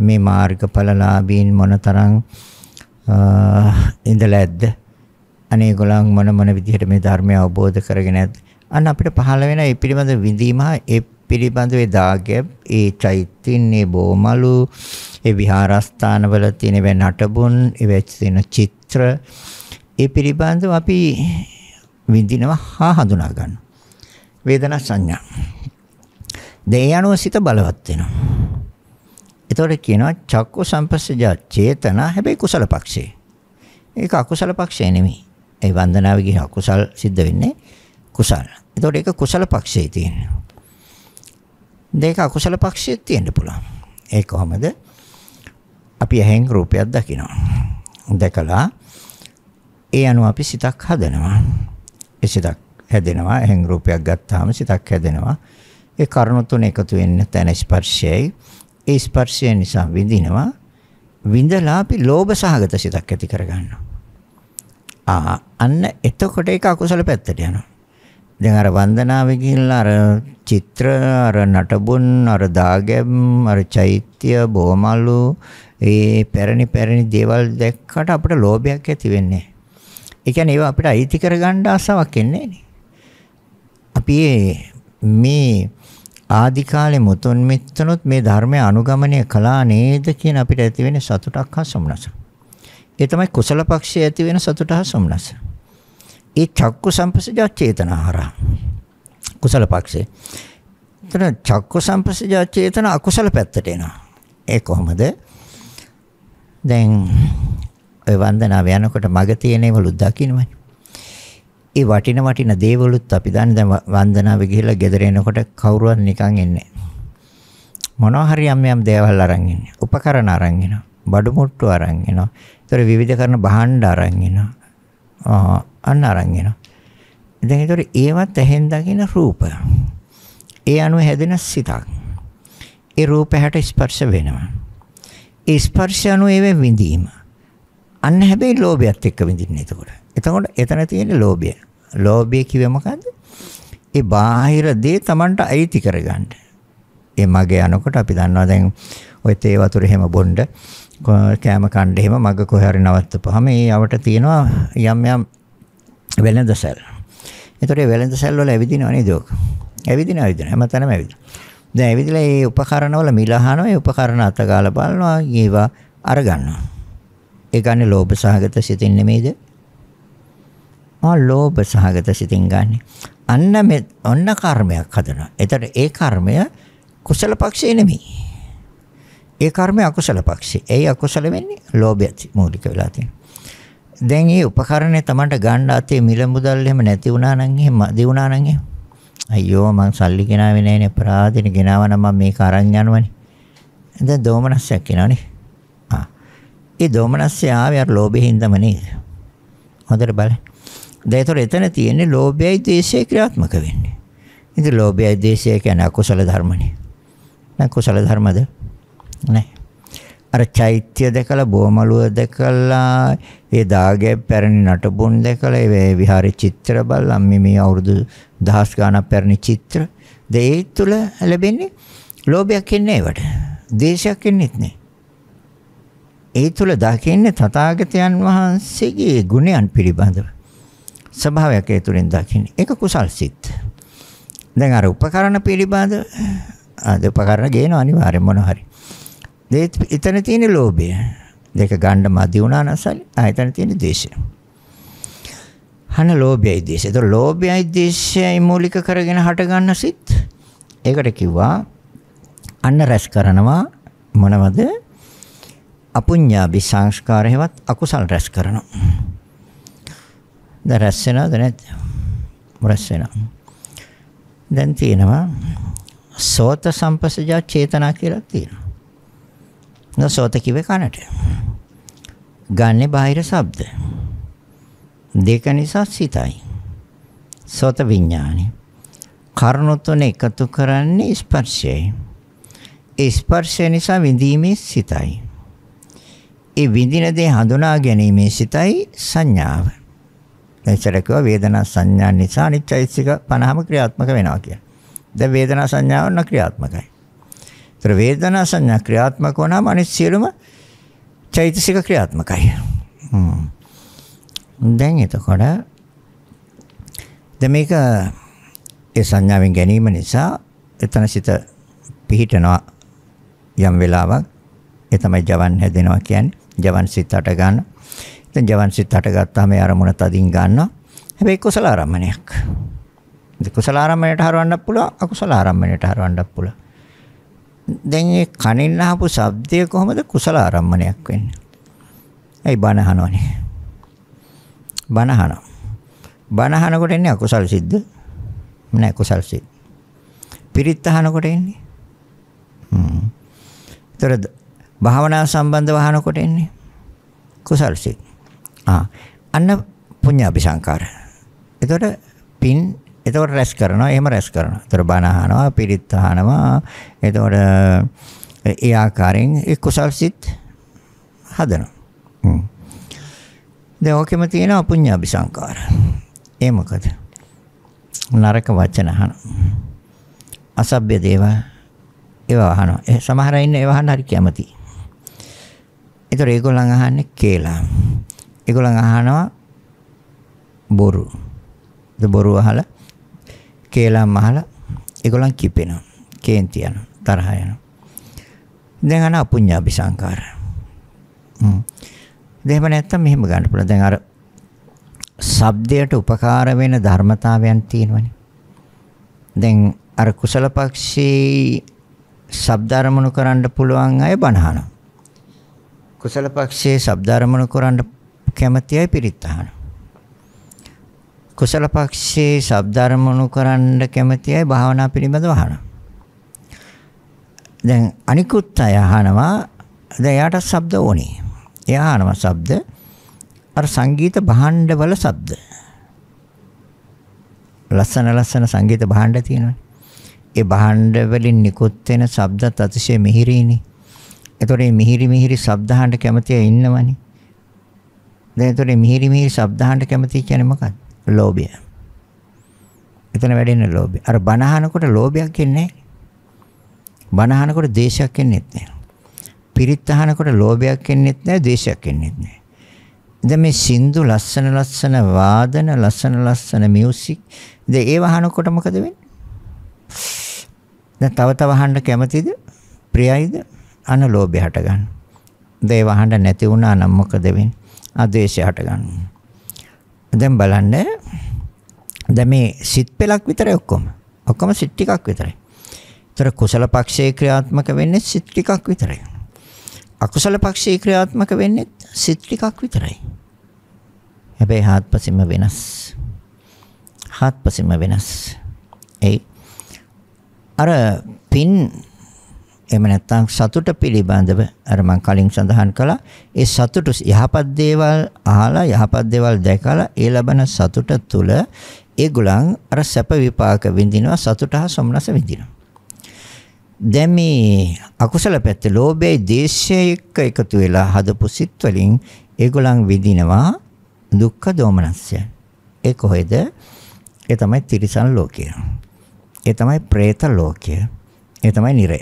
මේ මාර්ගඵලලාභීන් මොනතරම් ඉඳලා ඇද්ද? අනේ ගොලන් මොන මොන විදිහට මේ ධර්මය අවබෝධ කරගෙන ඇද්ද? අන්න අපිට පහළ වෙන ඒ පිළිබඳ විඳීම ඒ පිළිබඳව දාගැබ් ඒ චෛත්‍යන්නේ බොමලු ඒ විහාරස්ථානවල තියෙන වෙන නටබුන් ඉවෙච් තියෙන චිත්‍ර ඒ පිළිබඳව අපි විඳිනවා හා හඳුනා ගන්න වේදනා සංඥා දේ යනුව සිත බලවත් වෙනවා එතකොට කියනවා චක්කු සම්පස්සජා චේතන හැබැයි කුසල පක්ෂේ ඒක අකුසල පක්ෂේ නෙමෙයි ඒ වන්දනාවේ ගිහ අකුසල් සිද්ධ වෙන්නේ කුසල එතකොට ඒක කුසල පක්ෂේ තියෙනවා දෙක අකුසල පක්ෂයේ තියෙන්න පුළුවන්. ඒ කොහොමද? අපි ඇහෙන් රූපයක් දකිනවා. දැකලා ඒ අනුව අපි සිතක් හදනවා. ඒ සිතක් හැදෙනවා. ඇහෙන් රූපයක් ගත්තාම සිතක් හැදෙනවා. ඒ කරුණු තුන එකතු වෙන්න තැන ස්පර්ශයයි. ඒ ස්පර්ශය නිසා විඳිනවා. විඳලා අපි ලෝභ සහගත සිතක් ඇති කරගන්නවා. ආ අන්න එතකොට ඒක අකුසල පැත්තට යනවා. දැන් අර වන්දනාවේ ගිහිල්ලා අර චිත්‍ර අර නටබුන් අර දාගැම් අර චෛත්‍ය බොමලු ඒ පැරණි පැරණි දේවල් දැක්කට අපිට ලෝභයක් ඇති වෙන්නේ. ඒ කියන්නේ ඒවා අපිට අයිති කරගන්න ආසාවක් එන්නේ නේ. අපි මේ ආදි කාලේ මුතුන් මිත්තනොත් මේ ධර්මය අනුගමනය කළා නේද කියන අපිට ඇති වෙන සතුටක් හා සොම්නස. ඒ තමයි කුසල පක්ෂයේ ඇති වෙන සතුට හා සොම්නස. ඒ චක්කු සම්පසජා චේතනහරා කුසල පක්ෂේ. එතන චක්කු සම්පසජා චේතන අකුසල පැත්තට එනවා. ඒ කොහොමද? දැන් ඔය වන්දනාව යනකොට මග තියෙන ඒවලු දකින්නමයි. ඒ වටින වටින දේවලුත් අපි දන්නේ දැන් වන්දනාවේ ගිහිල්ලා ගෙදර එනකොට කවුරුවත් නිකන් එන්නේ මොනවා හරි යම් යම් දේවල් අරන් එන්නේ. උපකරණ අරන් එනවා. බඩු මුට්ටු අරන් එනවා. ඒතර විවිධ කරන භාණ්ඩ අරන් එනවා. අන්න අරන් එනවා. දැන් ඒතර ඒවත් ඇහෙන් දකින රූප. ඒ අනුව හැදෙන සිතක්. ඒ රූප හැට ස්පර්ශ වෙනවා. ඒ ස්පර්ශ අනුව ඒවෙ විඳීම. අන්න හැබැයි ලෝභයත් එක්ක විඳින්නේ එතකොට. එතකොට එතන තියෙන ලෝභය. ලෝභය කිව්වේ මොකද්ද? ඒ බාහිර දේ Tamanට අයිති කරගන්න. ඒ මගේ යනකොට අපි දන්නවා දැන් ඔය තේ වතුර එහෙම බොන්න කෑම කණ්ඩ එහෙම මග කොහේ හරි නවත්තපුවාම මේ යවට තියෙනවා යම් යම් වෙළඳ සැල්. ඒතකොට මේ වෙළඳ සැල් වල ඇවිදිනව නේද ඔක? ඇවිදින ඇවිදින හැමතැනම ඇවිදින. දැන් ඇවිදලා මේ උපකරණ වල මිල අහනවා මේ උපකරණ අතගාලා බලනවා ඒවා අර ගන්නවා. ඒ ගන්නේ ලෝභ සහගත සිතින් නෙමෙයිද? ආ ලෝභ සහගත සිතින් ගන්න. අන්න මෙ ඔන්න කර්මයක් හදනවා. එතකොට ඒ කර්මය කුසල පක්ෂේ නෙමෙයි. ඒ කර්මය අකුසල පක්ෂේ. ඒයි අකුසල වෙන්නේ ලෝභය මූලික වෙලා තියෙනවා. දැන් මේ උපකරණය Tamanට ගන්න අතේ මිල මුදල් එහෙම නැති වුණා නම් එහෙම දි වුණා නම් එහෙම. අයියෝ මං සල්ලි ගෙනාවේ නැහැනේ අපරාධෙන ගෙනාවා නම් මම මේක අරන් යනවනේ. දැන් දෝමනස්සයක් එනවනේ. ආ. ඒ දෝමනස්සය ආවේ අර ලෝභයෙන් තමයි නේද? හොඳට බලන්න. දැන් ඒතර එතන තියෙන්නේ ලෝභයයි ද්වේෂයයි ක්‍රියාත්මක වෙන්නේ. ඉතින් ලෝභයයි ද්වේෂය කියන්නේ අකුසල ධර්මනේ. නැත්නම් කුසල ධර්මද? නැහැ. අර චෛත්‍ය දැකලා බොමලුව දැකලා ඒ දාගේ පැරණි නටබුන් දැකලා ඒ විහාරේ චිත්‍ර බලලා මේ මේ අවුරුදු දහස් ගාණක් පැරණි චිත්‍ර දෙය තුල ලැබෙන්නේ ලෝභයක් එන්නේ ඒවට. දේශයක් එන්නේත් නැහැ. ඒ තුල දකින්නේ තථාගතයන් වහන්සේගේ ගුණයන් පිළිබඳව. ස්වභාවයක් ඒ තුලින් දකින්නේ. ඒක කුසල් සිත්. දැන් අර උපකරණ පිළිබඳව අද උපකරණ ගේන අනිවාර්යෙන් මොන හරි. ඒත් එතන තියෙන ලෝභය. දෙක ගන්න මදි වුණා නැසලි. ආ එතන තියෙන ද්වේෂය. හන ලෝභයයි ද්වේෂය. ඒතකොට ලෝභයයි ද්වේෂයයි මූලික කරගෙන හට ගන්න සිත්. ඒකට කිව්වා අන්න රැස් කරනවා මොනවද? අපුඤ්ඤාභි සංස්කාර හේවත් අකුසල් රැස් කරනවා. දැන් රැස් වෙනවද නැද්ද? රැස් වෙනවා. දැන් තියෙනවා සෝත සම්පසජා චේතනා කියලා තියෙනවා. නොසෝත කිව්වේ කනට. ගන්නේ බාහිර ශබ්ද. දෙක නිසා සිතයි. සෝත විඥානි. කරුණු තුන එකතු කරන්නේ ස්පර්ශයයි. ඒ ස්පර්ශය නිසා විඳීමේ සිතයි. ඒ විඳින දේ හඳුනා ගැනීමේ සිතයි සංඥාව. එතර කිව්වා වේදනා සංඥා නිසා අනිත්‍යයිසික 50ම ක්‍රියාත්මක වෙනවා කියලා. දැන් වේදනා සංඥාව න ක්‍රියාත්මකයි. ඒතර වේදනා සංඥා ක්‍රියාත්මක වුණාම අනිත් සියලුම චෛතසික ක්‍රියාත්මකයි. දැන් එතකොට දැන් මේක ඒ සංඥාවෙන් ගැනීම නිසා එතන සිත පිහිටනවා යම් වෙලාවක් ඒ තමයි ජවන් හැදෙනවා කියන්නේ ජවන් සිත අට ගන්න. ඉතින් ජවන් සිත අට ගත්තාම ඒ අරමුණ තදින් ගන්නවා. හැබැයි කුසල ආරම්මණයක්. ඉතින් කුසල ආරම්මණයට හරවන්නත් පුළුවන් අකුසල ආරම්මණයට හරවන්නත් පුළුවන්. දැන් ඒ කනින් අහපු ශබ්දය කොහොමද කුසල ආරම්මණයක් වෙන්නේ? ඇයි බණ අහනවනේ? බණ අහනවා. බණ අහනකොට එන්නේ අකුසල් සිද්ද? නෑ කුසල් සිද්ද. පිරිත් අහනකොට එන්නේ. හ්ම්. ඒතර භාවනා සම්බන්ධව අහනකොට එන්නේ කුසල් සිද්ද. ආ. අන්න පුඤ්ඤාපි සංකාර. එතකොට පින් එතකොට රැස් කරනවා. එහෙම රැස් කරනවා. එතකොට බණ අහනවා, පිරිත් අහනවා. එතකොට ඒ ආකාරයෙන් ඒ කුසල් සිත් හදනවා. හ්ම්. දැන් ඕකෙම තියෙනවා පුඤ්ඤාභිසංකාර. ඒ මොකද? නරක වචන අහනවා. අසභ්‍ය දේවල් ඒවා අහනවා. ඒ සමහර අය ඉන්න ඒවා අහන්න හරි කැමති. ඒතර ඒගොල්ලන් අහන්නේ කේලා. ඒගොල්ලන් අහනවා බොරු. ඒ බොරු අහලා කේලම් අහලා ඒගොල්ලන් කිපෙනවා. කේන්ති යනවා. තරහ යනවා. දැන් අන අපුඤ්ඤාපි සංකාර. හ්ම්. දෙහෙම නැත්තම් මෙහෙම ගන්න පුළුවන්. දැන් අර ශබ්දයට උපකාර වෙන ධර්මතාවයන් තියෙනවනේ. දැන් අර කුසලපක්ෂී ශබ්දාරමුණු කරන්න පුළුවන් අය බණහන. කුසලපක්ෂයේ ශබ්දාරමුණු කරන්න කැමැති අය පිරිත් අහනවා. කුසල පක්ෂයේ සබ්ධර්මණු කරන්න කැමති අය භාවනා පිළිබඳව අහනවා. දැන් අනිකුත් අය අහනවා දැන් යාට ශබ්ද ඕනේ. එයා අහනවා ශබ්ද අර සංගීත භාණ්ඩවල ශබ්ද. ලස්සන ලස්සන සංගීත භාණ්ඩ තියෙනවානේ. ඒ භාණ්ඩ වලින් නිකුත් වෙන ශබ්දත් අතිශය මිහිරිනේ. ඒතකොට මේ මිහිරි මිහිරි ශබ්දහාන්ට කැමති අය ඉන්නවනේ. දැන් ඒතකොට මිහිරි මිහිරි ශබ්දහාන්ට කැමති කියන්නේ මොකක්ද? ලෝභය. එතන වැඩෙන්නේ ලෝභය. අර බනහනකොට ලෝභයක් එන්නේ බනහනකොට දේශයක් එන්නේත් නැහැ. පිරිත් අහනකොට ලෝභයක් එන්නේත් නැහැ, දේශයක් එන්නේත් නැහැ. දැන් මේ සින්දු ලස්සන ලස්සන වාදන ලස්සන ලස්සන මියුසික් දැන් ඒව අහනකොට මොකද වෙන්නේ? දැන් තව තව අහන්න කැමතිද? ප්‍රියයිද? අන ලෝභය හට ගන්න. දැන් ඒව අහන්න නැති වුණා නම් මොකද වෙන්නේ? ආදේශය හට ගන්නවා. දැන් බලන්න දැන් මේ සිත් පෙලක් විතරයි ඔක්කොම. ඔක්කොම සිත් ටිකක් විතරයි. ඒතර කුසල පක්ෂයේ ක්‍රියාත්මක වෙන්නේ සිත් ටිකක් විතරයි. අකුසල පක්ෂයේ ක්‍රියාත්මක වෙන්නේ සිත් ටිකක් විතරයි. හැබැයි හාත්පසින්ම වෙනස්. හාත්පසින්ම වෙනස්. ඒ අර පින් එහෙම නැත්නම් සතුට පිළිබඳව අර මම කලින් සඳහන් කළා ඒ සතුට යහපත් දේවල් අහලා යහපත් දේවල් දැකලා ඒ ලබන සතුට තුළ ඒගොල්ලන් අර සැප විපාක විඳිනවා සතුට හා සොම්නස විඳිනවා දැන් මේ අකුසල පැත්තේ ලෝභයයි දේශයයි එක්ක එකතු වෙලා හදපු සිත් වලින් ඒගොල්ලන් විඳිනවා දුක්ඛ දෝමනස්ය ඒ කොහෙද ඒ තමයි තිරිසන් ලෝකය ඒ තමයි പ്രേත ලෝකය ඒ තමයි නිරය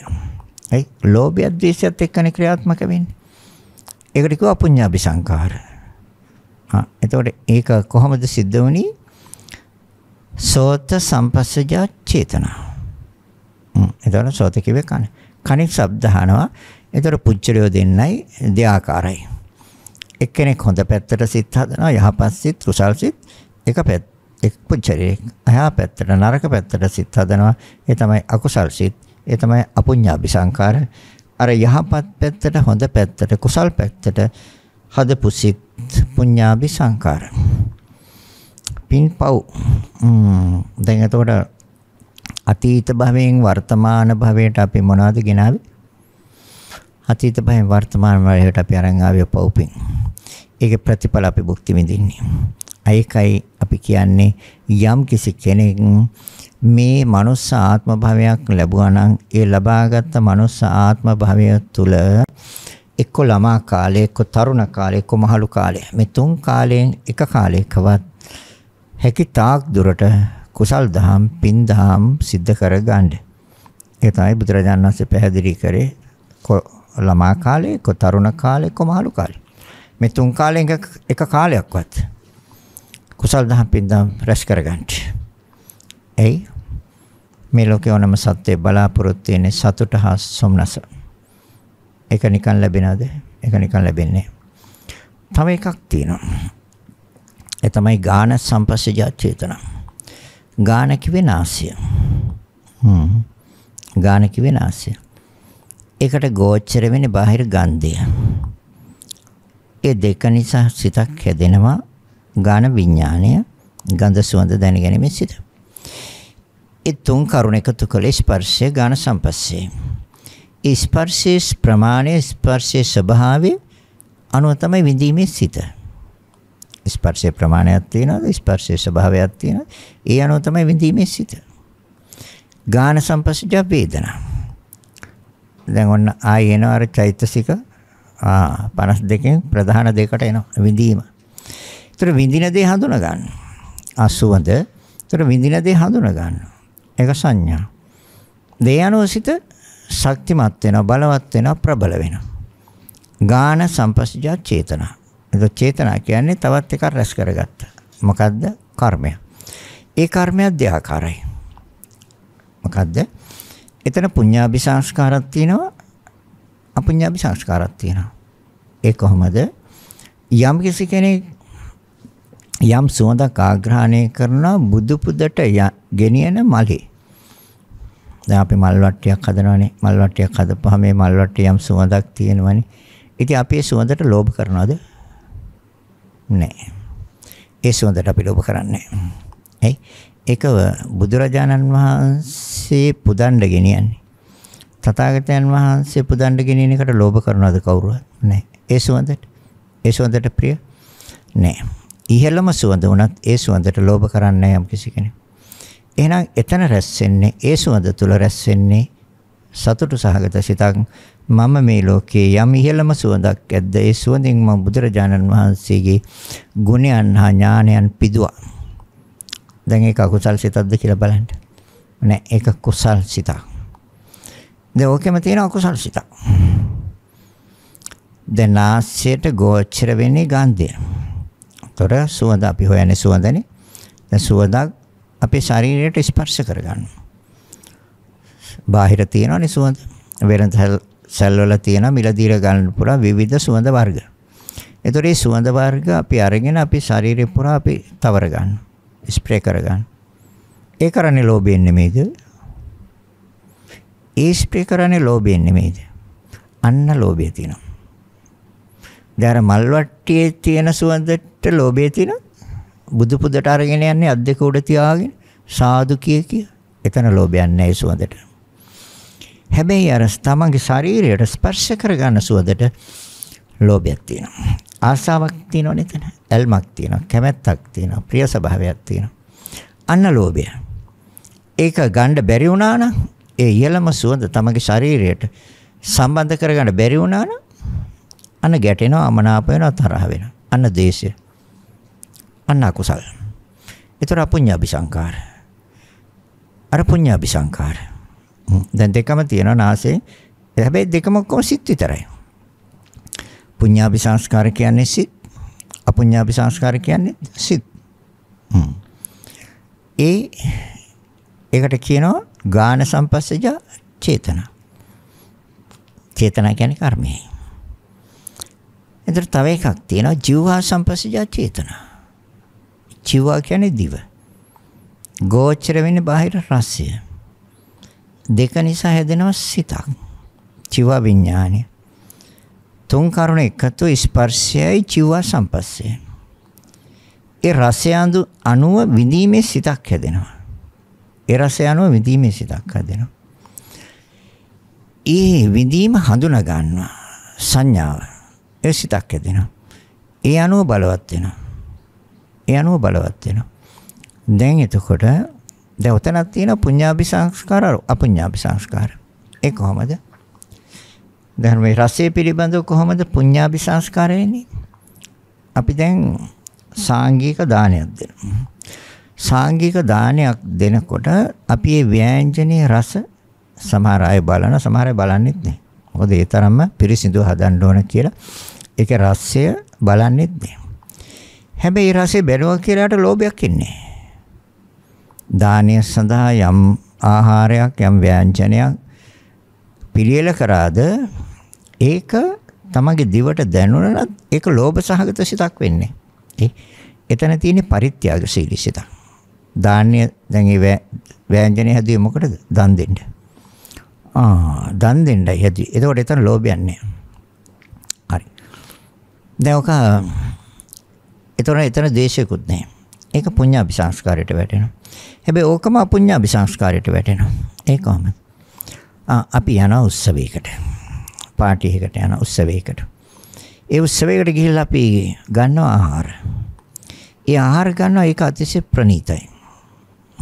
ඇයි? ලෝභය ද්වේෂයත් එක්කනේ ක්‍රියාත්මක වෙන්නේ. ඒකට කිව්වා පුඤ්ඤාභි සංඛාර. හා එතකොට ඒක කොහොමද සිද්ධ වුනේ? සෝත සම්පස්සජා චේතනා. හ්ම් එතකොට සෝත කිව්වේ කන. කණික් ශබ්ද අහනවා. එතකොට පුච්චරයෝ දෙන්නයි දෙආකාරයි. එක්කෙනෙක් හොඳ පැත්තට සිත් හදනවා යහපත් සිත් කුසල් සිත් එක පැත්ත එක් පුච්චරේ අහා පැත්තට නරක පැත්තට සිත් හදනවා ඒ තමයි අකුසල් සිත් ඒ තමයි අපුඤ්ඤාපි සංකාර. අර යහපත් පැත්තට හොඳ පැත්තට කුසල් පැත්තට හදපු සිත් පුඤ්ඤාපි සංකාර. පින්පව් දැන් එතකොට අතීත භවයෙන් වර්තමාන භවයට අපි මොනවද ගෙනාවේ? අතීත භවයෙන් වර්තමාන භවයට අපි අරන් ආවේ පව්පින්. ඒකේ ප්‍රතිඵල අපි භුක්ති විඳින්නේ. අයකයි අපි කියන්නේ යම් කිසි කෙනෙක් මේ මනුස්ස ආත්ම භාවයක් ලැබුවා නම් ඒ ලබාගත් මනුස්ස ආත්ම භාවය තුළ එක්ක ළමා කාලේ එක්ක තරුණ කාලේ එක්ක මහලු කාලේ මේ තුන් කාලයෙන් එක කාලයකවත් හැකි තාක් දුරට කුසල් දහම් පින් දහම් සිද්ධ කර ගන්න. ඒ තමයි බුදුරජාණන් වහන්සේ පැහැදිලි කරේ ළමා කාලේ එක්ක තරුණ කාලේ එක්ක මහලු කාලේ. මේ තුන් කාලයෙන් එක කාලයක්වත් කුසල් දහම් පින් දහම් රැස් කර ගන්න. ඇයි මේ ලෝකේ ඕනම සත්‍යය බලාපොරොත්තු වෙන්නේ සතුට හා සොම්නස. ඒක නිකන් ලැබෙනවද? ඒක නිකන් ලැබෙන්නේ තව එකක් තියෙනවා. ඒ තමයි ගාන සම්පස්සජා චේතන. ගාන කිව්වේ නාසය. හ්ම්. ගාන කිව්වේ නාසය. ඒකට ගෝචර වෙන්නේ බාහිර ගන්ධය. ඒ දෙක නිසා සිතක් හැදෙනවා ගාන විඥාණය ගඳ සුවඳ දැනගැනීමේ සිත. ඒ තුන් කරුණ එකතු කළ ස්පර්ශය ඝන සම්පස්සේ. ස්පර්ශයේ ප්‍රමාණය ස්පර්ශයේ ස්වභාවය අනුව තමයි විඳීමේ සිට. ස්පර්ශයේ ප්‍රමාණයක් තියෙනවා ස්පර්ශයේ ස්වභාවයක් තියෙනවා ඒ අනුව තමයි විඳීමේ සිට ගාන සම්පස්ජ වේදනා දැන් ඔන්න ආය එන අර චෛතසික ආ 52කින් ප්‍රධාන දෙකට එනවා විඳීම. ඒතර විඳින දේ හඳුනා ගන්න. අසුවඳ. ඒතර විඳින දේ හඳුනා ගන්න. ඒක සංඥා. දේ අනුව සිත ශක්තිමත් වෙනවා, බලවත් වෙනවා, ප්‍රබල වෙනවා. ගාන සම්පස්සජා චේතනා. ඒක චේතනා කියන්නේ තවත් එකක් රැස් කරගත්තා. මොකද්ද? කර්මය. ඒ කර්මය අධ්‍යාකාරයි. මොකද්ද? එතන පුඤ්ඤාභි සංස්කාරක් තියෙනවා අපුඤ්ඤාභි සංස්කාරක් තියෙනවා. ඒ කොහොමද? යම් කිසි කෙනෙක් යම් සුවඳක් ආග්‍රහණය කරන බුදු පුදට ගෙනියන මලේ. දැන් අපි මල් වට්ටියක් හදනවනේ. මල් වට්ටියක් හදපුවාම මේ මල් වට්ටිය යම් සුවඳක් තියෙනවනේ. ඉතින් අපි ඒ සුවඳට ලෝභ කරනවද? නැහැ. ඒ සුවඳට අපි ලෝභ කරන්නේ නැහැ. ඒක බුදුරජාණන් වහන්සේ පුදණ්ඩ ගෙනියන්නේ. තථාගතයන් වහන්සේ පුදණ්ඩ ගෙනියන එකට ලෝභ කරනවද කවුරුවත්? නැහැ. ඒ සුවඳට ඒ සුවඳට ප්‍රිය නැහැ. ඉහළම සුවඳ වුණත් ඒ සුවඳට ලෝභ කරන්නේ යම් කිසි කෙනෙක්. එහෙනම් එතන රැස් වෙන්නේ ඒ සුවඳ තුල රැස් වෙන්නේ සතුටු සහගත සිතක්. මම මේ ලෝකයේ යම් ඉහළම සුවඳක් ඇද්ද ඒ සුවඳින් මම බුදුරජාණන් වහන්සේගේ ගුණයන් හා ඥානයන් පිදුවා. දැන් ඒක අකුසල් සිතක්ද කියලා බලන්න. නෑ ඒක කුසල් සිතක්. දැන් ඕකෙම තියෙන අකුසල් සිතක්. දැන් ආශ්‍රයට ගෝචර වෙන්නේ ගන්ධය. තොර සුවඳ අපි හොයන්නේ සුවඳනේ. දැන් සුවඳක් අපේ ශරීරයට ස්පර්ශ කරගන්නවා. බාහිර තියෙනවනේ සුවඳ. වෙරඳල් සැල් වල තියෙන මිල දීර ගන්න පුරා විවිධ සුවඳ වර්ග. ඒතොර මේ සුවඳ වර්ග අපි අරගෙන අපි ශරීරේ පුරා අපි තවර ගන්න. ස්ප්‍රේ කර ගන්න. ඒ කරන්නේ ලෝභයෙන් නෙමෙයිද? ඒ ස්ප්‍රේ කරන්නේ ලෝභයෙන් නෙමෙයිද? අන්න ලෝභය තියෙනවා. දැන් අර මල් වට්ටියේ තියෙන සුවඳට ලෝභය තියෙන බුදු පුදට අරගෙන යන්නේ අත් දෙක උඩ තියාගෙන සාදු කිය කිය. එතන ලෝභයක් නැහැ සුවඳට. හැබැයි අර තමන්ගේ ශරීරයට ස්පර්ශ කරගන්න සුවඳට ලෝභයක් තියෙනවා. ආසාවක් තියෙනව නේද? ඇල්මක් තියෙනවා, කැමැත්තක් තියෙනවා, ප්‍රිය ස්වභාවයක් තියෙනවා. අන්න ලෝභය. ඒක ගන්න බැරි වුණා නම් ඒ ඉහළම සුවඳ තමගේ ශරීරයට සම්බන්ධ කරගන්න බැරි වුණා නම් අන්න ගැටෙනවා, අමනාප වෙනවා, තරහ වෙනවා. අන්න දේශය. අන්න අකුසල. ඒතර අපුඤ්ඤාපි සංකාර. අර පුඤ්ඤාපි සංකාර. දැන් දෙකම තියෙනවා නාසයේ. හැබැයි දෙකම ඔක්කොම සිත් විතරයි. පුඤ්ඤාපි සංස්කාර කියන්නේ සිත්. අපුඤ්ඤාපි සංස්කාර කියන්නේ සිත්. ඒ ඒකට කියනවා ගාන සම්පස්සජ චේතනා. චේතනා කියන්නේ කර්මයයි. එතකොට තව එකක් තියෙනවා ජීවහා සම්පස්සජා චේතනා. ජීවා කියන්නේ දිව. ගෝචර වෙන්නේ බාහිර රසය. දෙක නිසා හැදෙනවා සිතක්. ජීව විඥානය. තුන් කරුණ එකතු ස්පර්ශයයි ජීව සම්පස්සය. ඒ රසය අනුව විඳීමේ සිතක් හැදෙනවා. ඒ රසය අනුව විඳීමේ සිතක් හැදෙනවා. ඒ විඳීම හඳුනා ගන්නවා සංඥාව. ඒ සිතක් ඇදෙනවා. ඒ අනුව බලවත් වෙනවා. ඒ අනුව බලවත් වෙනවා. දැන් එතකොට දැන් උතනක් තියෙන පුඤ්ඤාභි සංස්කාර අපුඤ්ඤාභි සංස්කාර. ඒ කොහමද? දැන් මේ රසය පිළිබඳව කොහොමද පුඤ්ඤාභි සංස්කාර වෙන්නේ? අපි දැන් සාංගික දානයක් දෙනවා. සාංගික දානයක් දෙනකොට අපි මේ ව්‍යංජනීය රස සමහර අය බලන සමහර අය බලන්නෙත් නෑ. මොකද ඒ තරම්ම පිරිසිදු හදන්න ඕන කියලා ඒක රසය බලන්නෙත් නෑ. හැබැයි ඒ රසය බැලුවා කියලාට ලෝභයක් ඉන්නේ. දානය සඳහා යම් ආහාරයක් යම් ව්‍යංජනයක් පිළියෙල කරාද ඒක තමගේ දිවට දැනුණනත් ඒක ලෝභ සහගත සිතක් වෙන්නේ. ඒ එතන තියෙන පරිත්‍යාග සීලී සිතක්. දාන්නේ දැන් ඒ ව්‍යංජනය හැදුවේ මොකටද? දන් දෙන්න. ආ දන් දෙන්නයි හැදුවේ. එතකොට එතන ලෝභයක් නෑ. දැන් ඔක ඒතර එතන දේශයකුත් නැහැ. ඒක පුඤ්ඤාභි සංස්කාරයට වැටෙනවා. හැබැයි ඕකම අපුඤ්ඤාභි සංස්කාරයට වැටෙනවා. ඒ කොහොමද? අපි යන උත්සවයකට. පාටි එකකට යන උත්සවයකට. ඒ උත්සවයකට ගිහිල්ලා අපි ගන්නවා ආහාර. ඒ ආහාර ගන්නවා ඒක අතිශය ප්‍රණීතයි.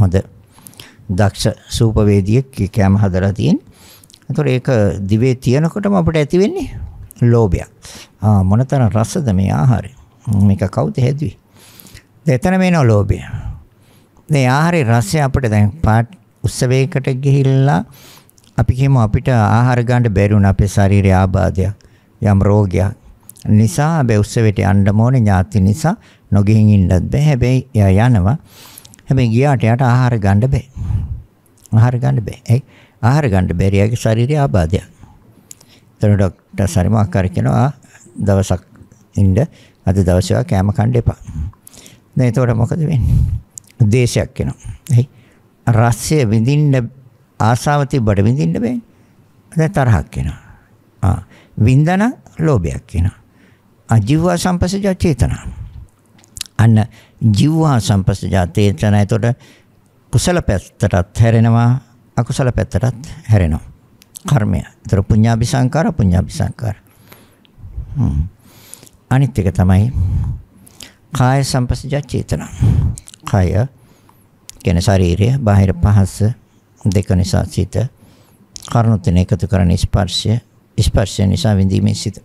හොඳ දක්ෂ සූපවේදියෙක් කැම හදලා තියෙන. ඒතර ඒක දිවේ තියනකොටම අපිට ඇති වෙන්නේ ලෝභයක්. ආ මොනතරම් රසද මේ ආහාරය. මේක කවුද හැදුවේ? දෙතන මේනෝ ලෝභය. මේ ආහාරේ රසය අපිට දැන් පාට උත්සවයකට ගිහිල්ලා අපි කියමු අපිට ආහාර ගන්න බැරි වුණා අපේ ශාරීරික ආබාධයක් යම් රෝගයක් නිසා අපි උත්සවයට යන්න ඕනේ ඥාති නිසා නොගෙහින් ඉන්නත් බෑ හැබැයි එයා යනවා හැබැයි ගියාට යාට ආහාර ගන්න බෑ ආහාර ගන්න බෑ ඒ ආහාර ගන්න බැරි යාගේ ශාරීරික ආබාධයක් එතන ડોක්ටර් සරිමාකාර කියනවා දවසක් ඉන්න අද දවසේ කෑම කන්න එපා. දැන් එතකොට මොකද වෙන්නේ? දේශයක් එනවා. එහේ රසය විඳින්න ආසාව තිබ්බට විඳින්න බෑ. දැන් තරහක් එනවා. ආ විඳන ලෝභයක් එනවා. අජීවා සම්පසජ චේතන. අන්න ජීවා සම්පසජ චේතන එතකොට කුසල පැත්තටත් හැරෙනවා අකුසල පැත්තටත් හැරෙනවා. කර්මය. ඒතර පුඤ්ඤාපි සංකාර පුඤ්ඤාපි සංකාර. හ්ම්. අනිත් එක තමයි කාය සංපස්සජ චේතන. කාය කියන්නේ ශරීරය, බාහිර පහස දෙක නිසා සිත කරුණු තුන එකතු කරන ස්පර්ශය, ස්පර්ශය නිසා විඳීමේ සිත.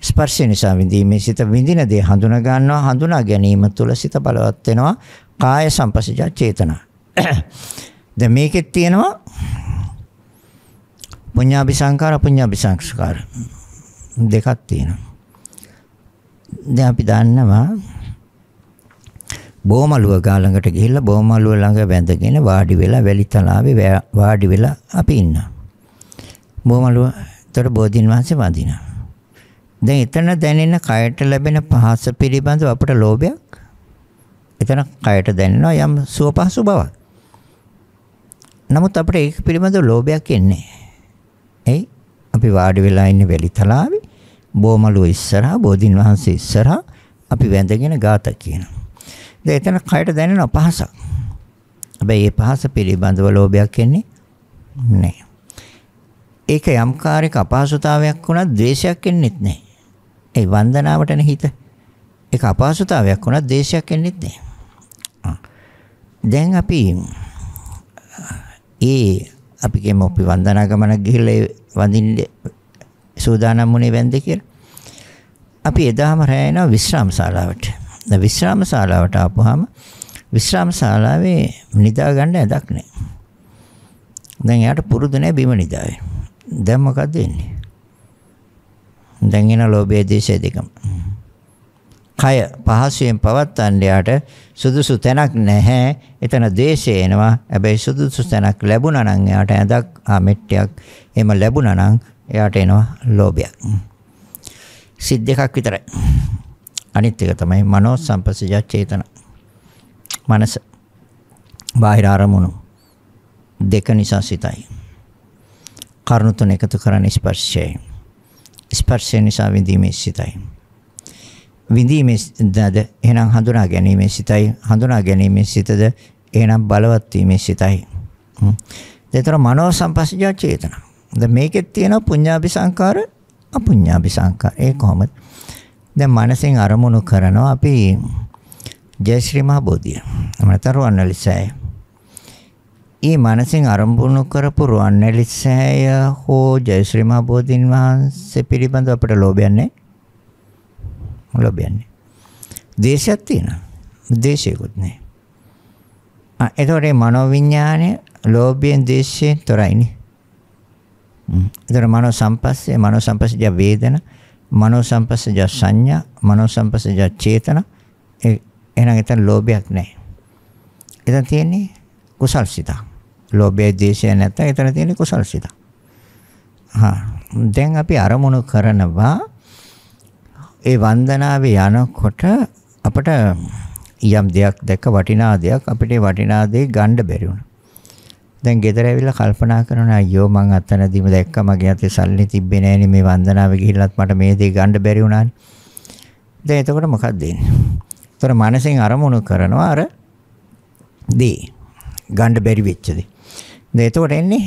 ස්පර්ශය නිසා විඳීමේ සිත විඳින දේ හඳුනා ගන්නවා හඳුනා ගැනීම තුළ සිත බලවත් වෙනවා කාය සංපස්සජ චේතන. දැන් මේකෙත් තියෙනවා පුඤ්ඤාභි සංකාර අපුඤ්ඤාභි සංස්කාර දෙකක් තියෙනවා. දැන් අපි දන්නවා බොමලුව ගාලඟට ගිහිල්ලා බොමලුව ළඟ වැඳගෙන වාඩි වෙලා වැලි තලාවේ වාඩි වෙලා අපි ඉන්නවා. බොමලුව එතකොට බෝධින් වහන්සේ වඳිනවා. දැන් එතන දැනෙන කයට ලැබෙන පහස පිළිබඳව අපට ලෝභයක් එතන කයට දැනෙනවා යම් සුවපහසු බවක්. නමුත් අපිට ඒක පිළිබඳව ලෝභයක් එන්නේ නැහැ. අපි වාඩි වෙලා ඉන්නේ වැලිතලාවේ බොමලුව ඉස්සරහා බෝධින් වහන්සේ ඉස්සරහා අපි වැඳගෙන ගාත කියනවා. දැන් එතන කයට දැනෙන පහසක්. හැබැයි ඒ පහස පිළිබඳව ලෝභයක් එන්නේ නැහැ. ඒක යම් කාර්යක අපහසුතාවයක් වුණත් ද්වේෂයක් එන්නේත් නැහැ. ඒ වන්දනාවටනේ හිත. ඒක අපහසුතාවයක් වුණත් ද්වේෂයක් එන්නේත් නැහැ. දැන් අපි ඒ අපි කියමු අපි වන්දනා ගමනක් ගිහිල්ලා වඳින්න සූදානම් වුණේ වැන්ද කියලා. අපි එදාම රැ යනවා විශ්‍රාම ශාලාවට. දැන් විශ්‍රාම ශාලාවට ආපුවාම විශ්‍රාම ශාලාවේ නිදා ගන්න ඇඳක් නැහැ. දැන් එයාට පුරුදු නැහැ බිම නිදාවේ. දැන් මොකද වෙන්නේ? දැන් එන ලෝභය දේශය දෙකම. කය පහසුවෙන් පවත්තන්න යාට සුදුසු තැනක් නැහැ. එතන දේශය එනවා. හැබැයි සුදුසු තැනක් ලැබුණා නම් එයාට ඇඳක් ආ මෙට්ටයක් එහෙම ලැබුණා නම් එයාට එනවා ලෝභයක්. සිත් දෙකක් විතරයි. අනිත් එක තමයි මනෝ සංපස්සජ චේතන. මනස බාහිර අරමුණු දෙක නිසා සිතයි. කරුණු තුන එකතු කරන ස්පර්ශය. ස්පර්ශය නිසා විඳීමේ සිතයි. විඳීමේ සිතද එහෙනම් හඳුනා ගැනීමේ සිතයි හඳුනා ගැනීමේ සිතද එහෙනම් බලවත් වීමේ සිතයි. දෙතර මනෝ සංපස්සජ චේතන. දැන් මේකෙත් තියෙනවා පුඤ්ඤාපි සංකාර අපුඤ්ඤාපි සංකාර. ඒ කොහොමද? දැන් මනසෙන් අරමුණු කරනවා අපි ජයශ්‍රී මහ බෝධිය. මතරවන්නලිසෑය. ඒ මනසින් අරමුණු කරපු රුවන්වැලිසෑය හෝ ජයශ්‍රී මහ බෝධින් වහන්සේ පිළිබඳව අපට ලෝභයක් නැහැ. ලැබෙන්නේ. දේශයක් තියෙනවා. දේශයකුත් නැහැ. ආ එතකොට මේ මනෝවිඥාණය ලෝභයෙන් දේශයෙන් තොරයිනේ. හ්ම්. එතකොට මනෝ සම්පස්සේ මනෝ සම්පස්සජ වේදන, මනෝ සම්පස්සජ සංඥා, මනෝ සම්පස්සජ චේතන. එහෙනම් එතන ලෝභයක් නැහැ. එතන තියෙන්නේ කුසල් සිතක්. ලෝභය දේශය නැත්නම් එතන තියෙන්නේ කුසල් සිතක්. හා දැන් අපි අරමුණු කරනවා ඒ වන්දනාවේ යනකොට අපට යම් දෙයක් දැක්ක වටිනා දෙයක් අපිට ඒ වටිනා දේ ගන්න බැරි වුණා. දැන් ගෙදර ඇවිල්ලා කල්පනා කරනවා අයියෝ මං අතනදීම දැක්ක මගේ අතේ සල්ලි තිබ්බේ නෑනේ මේ වන්දනාවේ ගිහිල්ලත් මට මේ දේ ගන්න බැරි වුණානේ. දැන් එතකොට මොකක්ද වෙන්නේ? ඒතර මනසෙන් අරමුණු කරනවා අර දේ ගන්න බැරි වෙච්ච දේ. දැන් එතකොට එන්නේ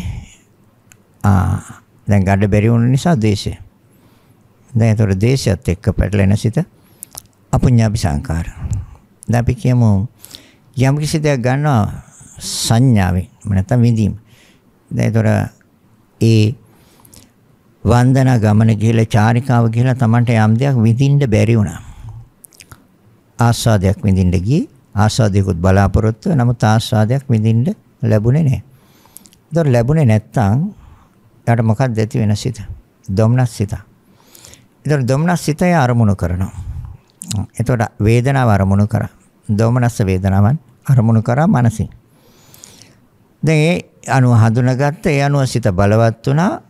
ආ දැන් ගන්න බැරි වුණ නිසා දේශය. දැන් ඒතර දේශයත් එක්ක පැටලෙන සිත අපුඤ්ඤාපි සංකාර. දැන් අපි කියමු යම් කිසි දෙයක් ගන්නවා සංඥාවෙන් නැත්නම් විඳීම. දැන් ඒතර ඒ වන්දනා ගමන ගිහලා චාරිකාව ගිහලා Tamanට යම් දෙයක් විඳින්න බැරි වුණා. ආස්වාදයක් විඳින්න ගියේ ආස්වාදයකුත් බලාපොරොත්තු නමුත් ආස්වාදයක් විඳින්න ලැබුණේ නැහැ. ඒතර ලැබුණේ නැත්තම් යාට මොකක්ද ඇති වෙන සිත? දොම්නස් සිතක්. එතකොට දොමනස් සිතය අරමුණු කරනවා. එතකොට වේදනාව අරමුණු කරා. දොමනස් වේදනාවන් අරමුණු කරා මනසින්. දැන් ඒ අනුව හඳුනාගත්ත ඒ අනුව සිත බලවත් වුණා.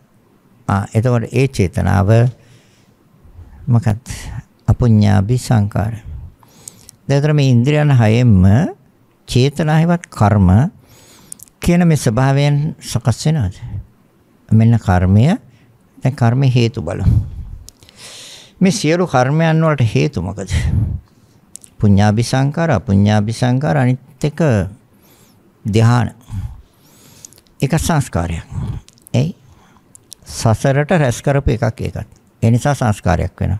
ආ එතකොට ඒ චේතනාව මොකක්ද? අපුඤ්ඤාභි සංකාර. දැන් මේ ඉන්ද්‍රියන් හයෙම්ම චේතනාවවත් කර්ම කියන මේ ස්වභාවයන් සකස් වෙනවාද? මෙන්න කර්මය දැන් කර්ම හේතු බලමු. මේ සියලු කර්මයන් වලට හේතු මොකද? පුඤ්ඤාභි සංකාර, අපුඤ්ඤාභි සංකාර අනිත් එක ධ්‍යාන. එක සංස්කාරයක්. එයි සසරට රැස් කරපු එකක් ඒකත්. ඒ නිසා සංස්කාරයක් වෙනවා.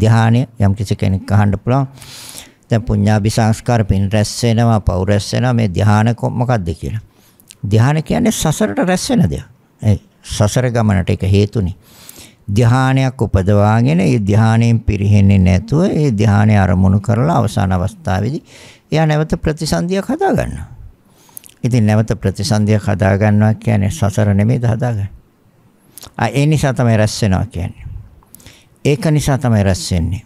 ධ්‍යානය යම් කිසි කෙනෙක් අහන්න පුළුවන්. දැන් පුඤ්ඤාභි සංස්කාර පින් රැස් වෙනවා, පව් රැස් වෙනවා මේ ධ්‍යාන මොකක්ද කියලා. ධ්‍යාන කියන්නේ සසරට රැස් වෙන දෙයක්. ඒ සසර ගමනට ඒක හේතුනේ. ධානයක් උපදවාගෙන ඒ ධානයෙන් පිරෙන්නේ නැතුව ඒ ධානය අරමුණු කරලා අවසාන අවස්ථාවේදී එයා නැවත ප්‍රතිසන්දියක් හදා ගන්නවා. ඉතින් නැවත ප්‍රතිසන්දියක් හදා ගන්නවා කියන්නේ සසර නෙමෙයිද හදාගන්නේ. ආ ඒ නිසා තමයි රැස් වෙනවා කියන්නේ. ඒක නිසා තමයි රැස් වෙන්නේ.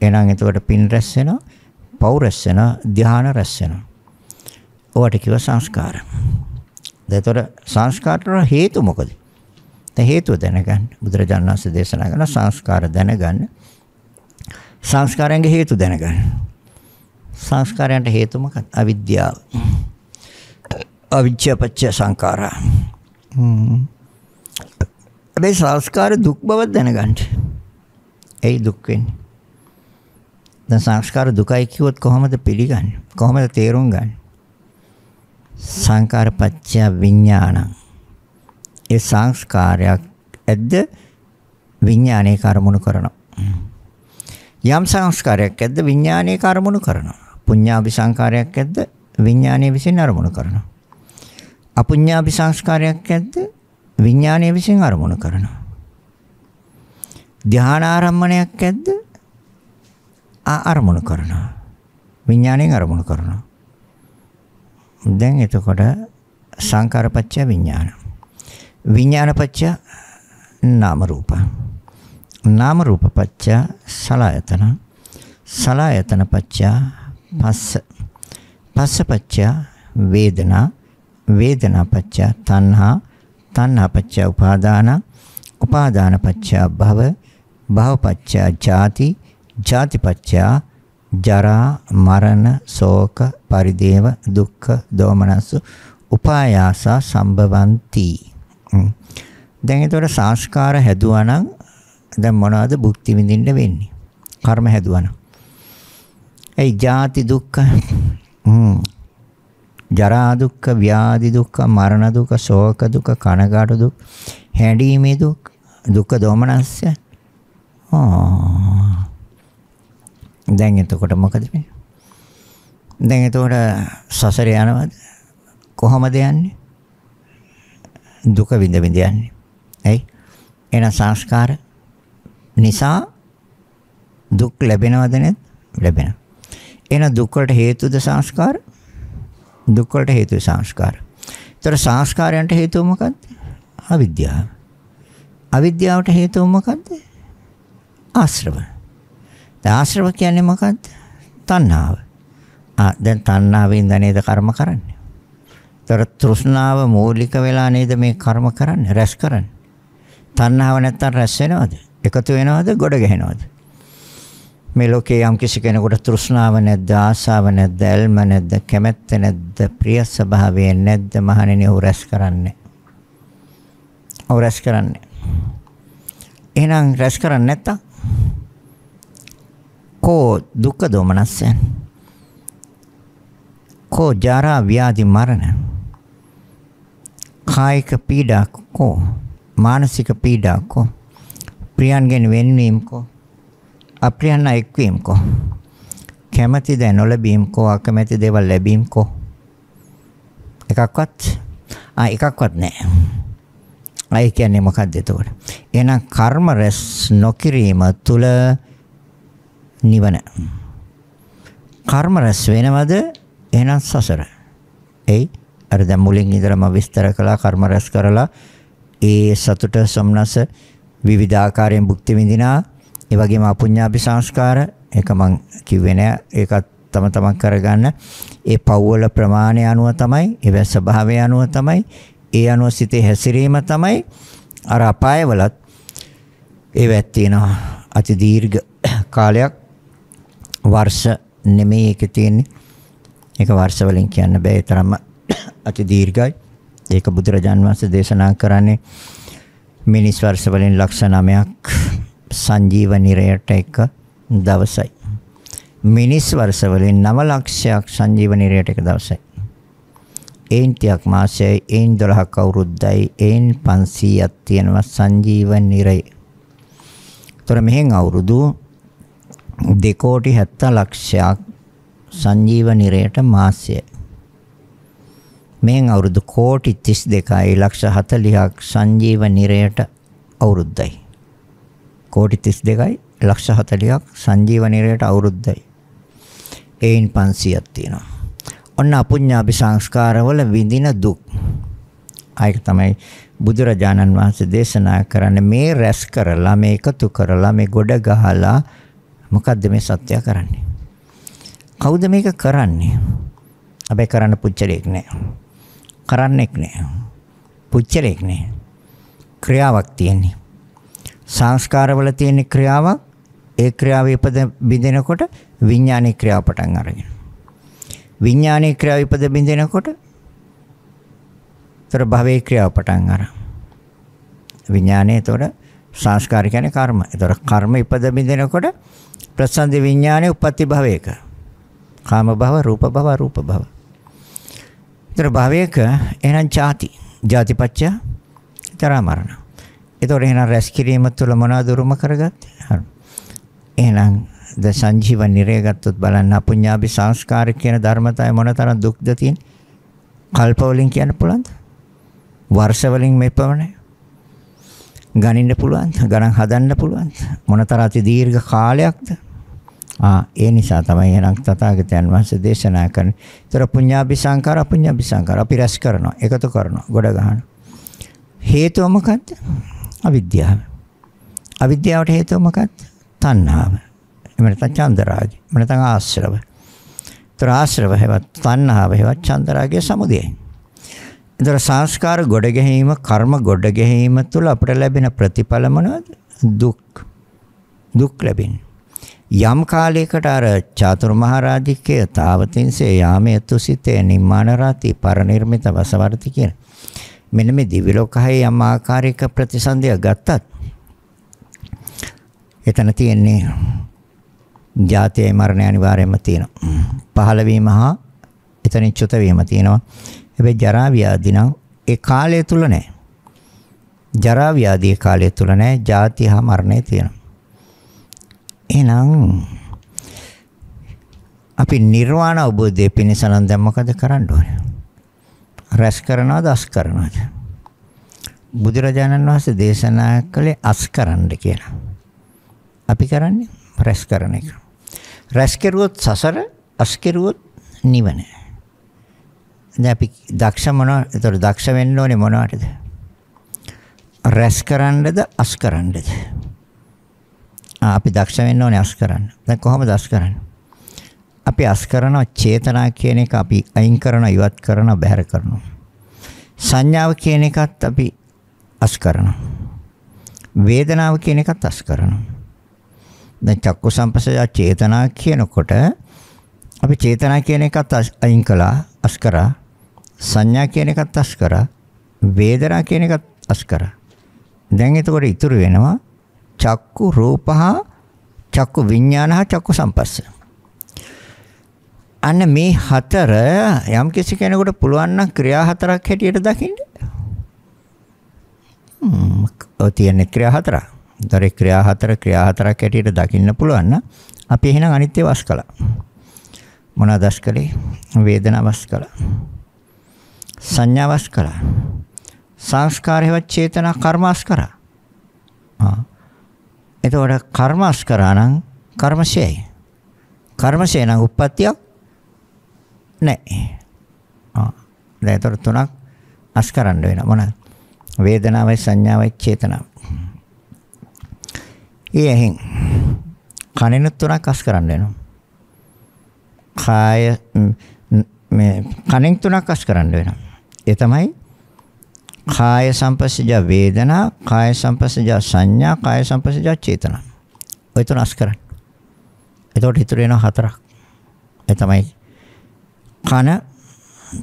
එහෙනම් එතකොට පින් රැස් වෙනවා, පව් රැස් වෙනවා, ධාන රැස් වෙනවා. ඔවට කිව්ව සංස්කාර. ඒතර සංස්කාරතර හේතු මොකද? දැන් හේතුව දැනගන්න. බුදුරජාණන් වහන්සේ දේශනා කරන සංස්කාර දැනගන්න. සංස්කාරයන්ගේ හේතු දැනගන්න. සංස්කාරයන්ට හේතු මොකක්ද? අවිද්‍යාව. අවිජ්ජාපච්ච සංඛාරා. මේ සංස්කාර දුක් බව දැනගන්න. ඒයි දුක් වෙන්නේ. දැන් සංස්කාර දුකයි කිව්වොත් කොහොමද පිළිගන්නේ? කොහොමද තේරුම් ගන්නේ? සංකාරපච්ච විඥානං ඒ සංස්කාරයක් ඇද්ද විඥානයේ කර්මණු කරනවා. යම් සංස්කාරයක් ඇද්ද විඥානයේ කර්මණු කරනවා. පුඤ්ඤාභි සංස්කාරයක් ඇද්ද විඥානයේ විසින් අරමුණු කරනවා. අපුඤ්ඤාභි සංස්කාරයක් ඇද්ද විඥානයේ විසින් අරමුණු කරනවා. ධානාරම්මණයක් ඇද්ද ආ අරමුණු කරනවා. විඥාණයෙන් අරමුණු කරනවා. දැන් එතකොට සංකාරපච්චය විඥානයි විඥානපච්ච නාම රූප. නාම රූපපච්ච සලආයතන. සලආයතනපච්ච පස්ස. පස්සපච්ච වේදනා. වේදනාපච්ච තණ්හා. තණ්හාපච්ච උපාදාන. උපාදානපච්ච භව. භවපච්ච ජාති. ජාතිපච්ච ජරා මරණ ශෝක පරිදේව දුක්ඛ දෝමනස්ස උපායාස සම්භවಂತಿ දැන් ඒතකොට සංස්කාර හැදුවා නම් දැන් මොනවද භුක්ති විඳින්න වෙන්නේ? කර්ම හැදුවා නම්. ඒයි ජාති දුක්ඛ ජරා දුක්ඛ ව්‍යාධි දුක්ඛ මරණ දුක්ඛ ශෝක දුක්ඛ කනගාටු දුක් හැඬීමේ දුක් දුක්ඛ දෝමනස්ය ආ දැන් එතකොට මොකද මේ දැන් එතකොට සසරේ යනවද කොහමද යන්නේ දුක විඳ විඳ යන්නේ. ඇයි? එහෙනම් සංස්කාර නිසා දුක් ලැබෙනවද නැද්ද? ලැබෙනවා. එහෙනම් දුක් වලට හේතුද සංස්කාර? දුක් වලට හේතු සංස්කාර. ඒතර සංස්කාරයන්ට හේතුව මොකද්ද? අවිද්‍යාව. අවිද්‍යාවට හේතුව මොකද්ද? ආශ්‍රව. ආශ්‍රව කියන්නේ මොකද්ද? තණ්හාව. ආ දැන් තණ්හාවෙන් දැනේද කර්ම කරන්නේ? තර තෘෂ්ණාව මූලික වෙලා නේද මේ කර්ම කරන්නේ රැස් කරන්නේ. තණ්හාව නැත්තම් රැස් වෙනවද? එකතු වෙනවද? ගොඩ ගැහෙනවද? මේ ලෝකේ යම් කිසි කෙනෙකුට තෘෂ්ණාව නැද්ද? ආසාව නැද්ද? ඇල්ම නැද්ද? කැමැත්ත නැද්ද? ප්‍රිය ස්වභාවය නැද්ද? මහණෙනි ඔහු රැස් කරන්නේ. ඔහු රැස් කරන්නේ. එහෙනම් රැස් කරන්නේ නැත්තම් කෝ දුක්ඛ දෝමනස්සයන් කෝ ජරා ව්‍යාධි මරණ කායික පීඩාවක්කෝ මානසික පීඩාවක්කෝ ප්‍රියන්ගෙන් වෙන්වීමකෝ අප්‍රියන්න එක්වීමකෝ කැමැති දෑ නොලැබීමකෝ අකමැති දේවල් ලැබීමකෝ එකක්වත් ආ එකක්වත් නැහැ අය කියන්නේ මොකක්ද එතකොට එහෙනම් කර්ම රැස් නොකිරීම තුල නිවන කර්ම රැස් වෙනවද එහෙනම් සසර එයි අර දැන් මුලින් ඉඳලා විස්තර කළා කර්ම රැස් කරලා ඒ සතුට සොම්නස විවිධාකාරයෙන් භුක්ති විඳිනා ඒ වගේම අපුඤ්ඤාපි සංස්කාර ඒක මං කිව්වේ නෑ ඒකත් තම තමන් කරගන්න ඒ පව්වල ප්‍රමාණය අනුව තමයි ඒවැ ස්වභාවය අනුව තමයි ඒ අනුව සිතේ හැසිරීම තමයි අර අපායවලත් ඒවැත් තියෙනවා අති දීර්ඝ කාලයක් වර්ෂ නෙමෙයි ඒක තියෙන්නේ ඒක වර්ෂ වලින් කියන්න බෑ ඒ තරම්ම අති දීර්ඝයි. ඒක බුදුරජාන් වහන්සේ දේශනා කරන්නේ මිනිස් වර්ෂ වලින් ලක්ෂ 9ක් සංජීව නිරයට එක දවසයි. මිනිස් වර්ෂ වලින් 9 ලක්ෂයක් සංජීව නිරයට එක දවසයි. ඒන් 30ක් මාසයයි, ඒන් 12ක් අවුරුද්දයි, ඒන් 500ක් තියෙනවා සංජීව නිරය. ତොර මෙහෙන් අවුරුදු 2 කෝටි 70 ලක්ෂයක් සංජීව නිරයට මාසයයි. මෙහෙන් අවුරුදු කෝටි 32යි ලක්ෂ 40ක් සංජීව නිරයට අවුරුද්දයි. කෝටි 32යි ලක්ෂ 40ක් සංජීව නිරයට අවුරුද්දයි. ඒයින් 500ක් තියෙනවා. ඔන්න අපුඤ්ඤාපි සංස්කාරවල විඳින දුක්. ආයක තමයි බුදුරජාණන් වහන්සේ දේශනා කරන්නේ මේ රැස් කරලා මේ එකතු කරලා මේ ගොඩ ගහලා මොකද්ද මේ සත්‍යය කරන්නේ? කවුද මේක කරන්නේ? හැබැයි කරන්න පුච්චරයක් නැහැ. කරන්නෙක් නෑ. පුච්චලෙක් නෑ. ක්‍රියාවක් තියෙන්නේ. සංස්කාරවල තියෙන ක්‍රියාවක් ඒ ක්‍රියාව ඉපද බිඳෙනකොට විඥානයේ ක්‍රියාව පටන් අරගෙන. විඥානයේ ක්‍රියාව ඉපද බිඳෙනකොට තොර භවයේ ක්‍රියාව පටන් අරන්. විඥානයේ තොර සංස්කාර කියන්නේ කර්ම. ඒතොර කර්ම ඉපද බිඳෙනකොට ප්‍රසන්දි විඥානයේ උප්පත්ති භවයක. කාම භව, රූප භව, රූප භව. ඒතර භවයක එහෙනම් ಜಾති. ಜಾතිපච්චය ජරා මරණ. ඒතොර එහෙනම් රැස් කිරීම තුළ මොනවද උරුම කරගත්තේ? හරි. එහෙනම් ද සංජීව නිරය ගත්තොත් බලන්න අපුඤ්ඤාපි සංස්කාර කියන ධර්මතාවය මොනතරම් දුක්ද තියෙන්නේ? කල්ප වලින් කියන්න පුළුවන්ද? වර්ෂ වලින් මෙපමණයි. ගණින්න පුළුවන්ද? ගණන් හදන්න පුළුවන්ද? මොනතරම් අති දීර්ඝ කාලයක්ද? ආ ඒ නිසා තමයි එහෙනම් තථාගතයන් වහන්සේ දේශනා කරන්නේ. ඒතර පුඤ්ඤාපි සංඛාර අපුඤ්ඤාපි සංඛාර අපි රැස් කරනවා, එකතු කරනවා, ගොඩ ගන්නවා. හේතුව මොකද්ද? අවිද්‍යාව. අවිද්‍යාවට හේතුව මොකද්ද? තණ්හාව. එහෙම නැත්නම් චන්දරාගය. එහෙම නැත්නම් ආශ්‍රව. ඒතර ආශ්‍රව හේවත් තණ්හාව හේවත් චන්දරාගය සමුදයයි. ඒතර සංස්කාර ගොඩ ගැනීම, කර්ම ගොඩ ගැනීම තුළ අපට ලැබෙන ප්‍රතිඵල මොනවද? දුක්. දුක් ලැබෙනවා. යම් කාලයකට අර චාතුර්මහරාධිකය තාවතින්සේ යාමේ තුසිතේ නිම්මාන රාති පරිනිර්මිත වසවර්ති කියන මෙන්න මේ දිවි ලෝකයේ යම් ආකාරයක ප්‍රතිසන්දිය ගත්තත් එතන තියෙන්නේ ජාතියේ මරණය අනිවාර්යයෙන්ම තියෙනවා. පහළ වීම හා එතනින් චුත වීම තියෙනවා. හැබැයි ජරා ව්‍යාධි නම් ඒ කාලය තුල නැහැ. ජරා ව්‍යාධියේ කාලය තුල නැහැ. ජාතිය හා මරණය තියෙනවා. එහෙනම් අපි නිර්වාණ අවබෝධය පිණිස නම් දැන් මොකද කරන්න ඕනේ? රැස් කරනවද අස් කරනවද? බුදුරජාණන් වහන්සේ දේශනා කළේ අස් කරන්න කියලා. අපි කරන්නේ රැස් කරන එක. රැස් කෙරුවොත් සසර, අස් කෙරුවොත් නිවන. දැන් අපි දක්ෂ මොනවා? ඒතර දක්ෂ වෙන්න ඕනේ මොනවටද? රැස් කරන්නද අස් කරන්නද? අපි දක්ෂ වෙන්න ඕනේ අස් කරන්න. දැන් කොහොමද අස් කරන්නේ? අපි අස් කරනවා චේතනා කියන එක අපි අයින් කරනවා, ඉවත් කරනවා, බැහැර කරනවා. සංඥාව කියන එකත් අපි අස් කරනවා. වේදනාව කියන එකත් අස් කරනවා. දැන් චක්කු සම්පසය චේතනා කියනකොට අපි චේතනා කියන එකත් අයින් කළා, අස් කරා. සංඥා කියන එකත් අස් කරා. වේදනා කියන එකත් අස් කරා. දැන් එතකොට ඉතුරු වෙනවා චක්කු රූපහ චක්කු විඥානහ චක්කු සම්පස්ස. අන්න මේ හතර යම් කිසි කෙනෙකුට පුළුවන් නම් ක්‍රියා හතරක් හැටියට දකින්න. ඔය තියෙන ක්‍රියා හතරක්. දරේ ක්‍රියා හතර ක්‍රියා හතරක් හැටියට දකින්න පුළුවන් නම් අපි එහෙනම් අනිත් ඒවා අස් කළා. මොනවද අස් කළේ? වේදනාව අස් කළා. සංඥාව අස් කළා. සංස්කාරයවත් චේතනා කර්ම අස් කරා. ආ එතකොට කර්මස් කරා නම් කර්මශයයි. කර්මශය නම් උප්පත්තියක් නැහැ. ආ දැන් ඒතර තුනක් අස් කරන්න වෙනවා මොනවාද? වේදනාවයි සංඥාවයි චේතනාවයි. ඊයෙන් කනෙන තුනක් අස් කරන්න වෙනවා. කාය මේ කණෙන් තුනක් අස් කරන්න වෙනවා. ඒ තමයි කාය සම්පස්සජ වේදනා, කාය සම්පස්සජ සංඥා, කාය සම්පස්සජ චේතනා. ඔය තුන අස් කරන්න. එතකොට ඉතුරු වෙනවා හතරක්. ඒ තමයි කන,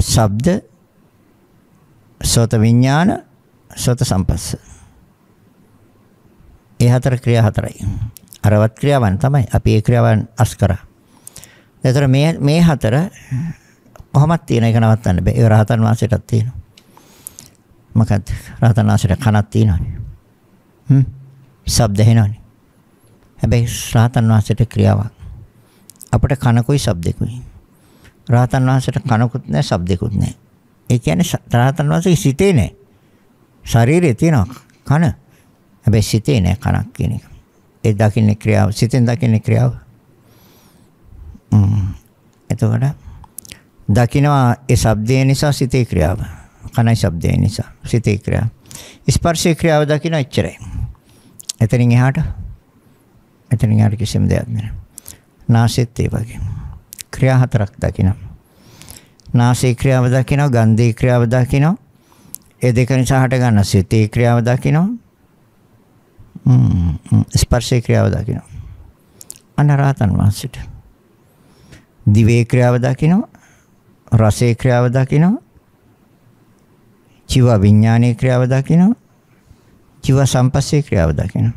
ශබ්ද, සෝත විඥාන, සෝත සම්පස්ස. ඒ හතර ක්‍රියා හතරයි. අරවත් ක්‍රියාවන් තමයි අපි ඒ ක්‍රියාවන් අස් කරා. එතකොට මේ මේ හතර කොහොමද තියෙන එක නවත්තන්න බෑ. ඒ රහතන් වහන්සේටත් තියෙනවා. මොකද්ද? රහතන් වහන්සේට කනක් තියෙනවනේ. හ්ම්. ශබ්ද ඇහෙනවනේ. හැබැයි රහතන් වහන්සේට ක්‍රියාවක්. අපිට කනකුයි ශබ්දෙකුයි. රහතන් වහන්සේට කනකුත් නැහැ, ශබ්දෙකුත් නැහැ. ඒ කියන්නේ රහතන් වහන්සේ සිතේ නැහැ. ශරීරයේ තියෙනවා කන. හැබැයි සිතේ නැහැ කනක් කියන එක. ඒ දකින්නේ ක්‍රියාව, සිතෙන් දකින්නේ ක්‍රියාව. එතකොට දකිනවා ඒ ශබ්දය නිසා සිතේ ක්‍රියාව. කනයි ශබ්දය නිසා සිතේ ක්‍රියාව. ස්පර්ශේ ක්‍රියාව දකින්න එච්චරයි. එතනින් එහාට එතනින් එහාට කිසිම දෙයක් නෑ. නාසෙත් ඒ වගේ. ක්‍රියා හතරක් දකින්න. නාසයේ ක්‍රියාව දකින්න, ගන්ධයේ ක්‍රියාව දකින්න. ඒ දෙක නිසා හට ගන්න සිතේ ක්‍රියාව දකින්න. ස්පර්ශේ ක්‍රියාව දකින්න. අනරහතන් වහන්සේට දිවේ ක්‍රියාව දකින්න රසේ ක්‍රියාව දකින්න චිව විඥානයේ ක්‍රියාව දකිනවා. චිව සම්පස්සේ ක්‍රියාව දකිනවා.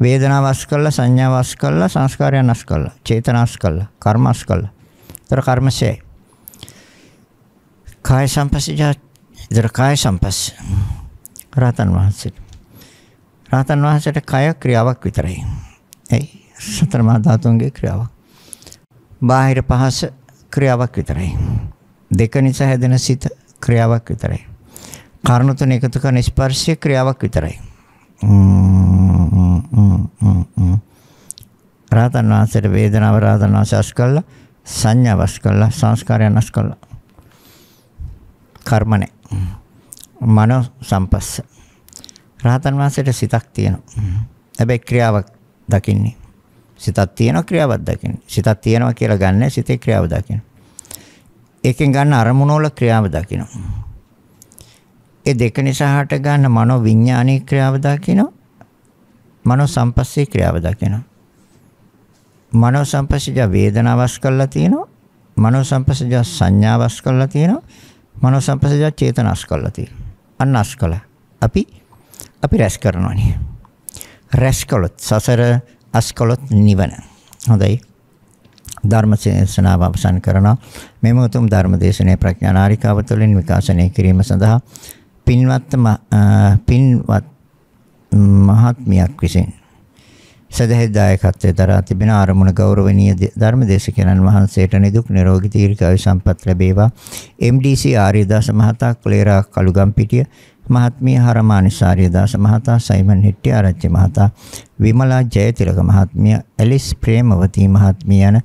වේදනාව අස් කළා, සංඥාව අස් කළා, සංස්කාරයන් අස් කළා, චේතනා අස් කළා, කර්ම අස් කළා. ඒතර කර්මසේ. කාය සම්පස්සේ ඉතර කාය සම්පස්ස. රාතන් වහන්සේට. රාතන් වහන්සේට කය ක්‍රියාවක් විතරයි. එයි සතර මහා ධාතුන්ගේ ක්‍රියාවක්. බාහිර පහස ක්‍රියාවක් විතරයි. දෙක නිසා හැදෙන සිත ක්‍රියාවක් විතරයි. කරුණු තුන එකතු කරන ස්පර්ශය ක්‍රියාවක් විතරයි. රාතන් වහන්සේට වේදනාව රාතන් වහන්සේ කළා සංඥා වස් කළා සංස්කාරයන් වස් කළා. කර්මනේ. මනෝ සම්පස්ස. රාතන් වහන්සේට සිතක් තියෙනවා. හැබැයි ක්‍රියාවක් දකින්නේ. සිතක් තියෙනවා ක්‍රියාවක් දකින්නේ. සිතක් තියෙනවා කියලා ගන්න සිතේ ක්‍රියාව දකින්න. ඒකෙන් ගන්න අරමුණ වල ක්‍රියාව දකින්න. ඒ දෙක නිසා හට ගන්න මනෝ විඥානීය ක්‍රියාව දකිනවා. මනෝ සම්පස්සේ ක්‍රියාව දකිනවා. මනෝ සම්පස්සජ වේදනාවස් කරලා තියෙනවා. මනෝ සම්පස්සජ සංඥාවස් කරලා තියෙනවා. මනෝ සම්පස්සජ චේතනාස් කරලා තියෙනවා. අන්නස් කළා. අපි අපි රැස් කරනවානේ. රැස් කළොත් සසර අස්කලොත් නිවන. හොඳයි. ධර්ම දේශනාව අවසන් කරනවා. මෙම උතුම් ධර්ම දේශනාවේ ප්‍රඥානාරිකාව තුළින් විකාශනය කිරීම සඳහා පින්වත් පින්වත් මහත්මියක් විසින් සදහෙත් දායකත්වයේ දරා තිබෙන ආරමුණ ගෞරවනීය ධර්මදේශකයන්න් වහන්සේට නිදුක් නිරෝගී දීර්ඝායු සම්පත් ලැබේවා MDC ආර්යදාස මහතා කුලේරා කළුගම්පිටිය මහත්මිය හරමානිසාරිය දාස මහතා සයිමන් හෙට්ටිය ආරච්චි මහතා විමලා ජයතිලක මහත්මිය ඇලිස් ප්‍රේමවතී මහත්මිය යන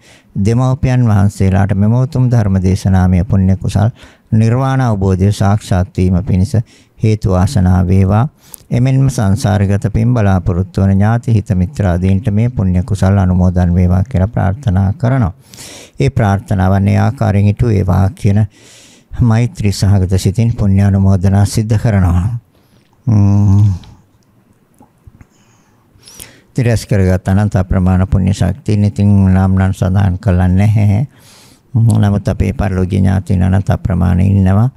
දෙමව්පියන් වහන්සේලාට මෙම උතුම් ධර්ම දේශනාමය පුණ්‍ය කුසල් නිර්වාණ අවබෝධය සාක්ෂාත් වීම පිණිස හේතු වාසනා වේවා. එමෙන්ම සංසාරගත පින් බලාපොරොත්තු වන ඥාති හිත මිත්‍රාදීන්ට මේ පුණ්‍ය කුසල් අනුමෝදන් වේවා කියලා ප්‍රාර්ථනා කරනවා. ඒ ප්‍රාර්ථනාවන් ඒ ආකාරයෙන් හිටු වේවා කියන මෛත්‍රී සහගත සිතින් පුණ්‍ය අනුමෝදනා සිද්ධ කරනවා. තිරස්කරගත අනන්ත ප්‍රමාණ පුණ්‍ය ශක්තියින් ඉතින් නම් නම් සඳහන් කළා නැහැ. නමුත් අපේ පරිලෝකීය ඥාතීන් අනන්ත ප්‍රමාණය ඉන්නවා.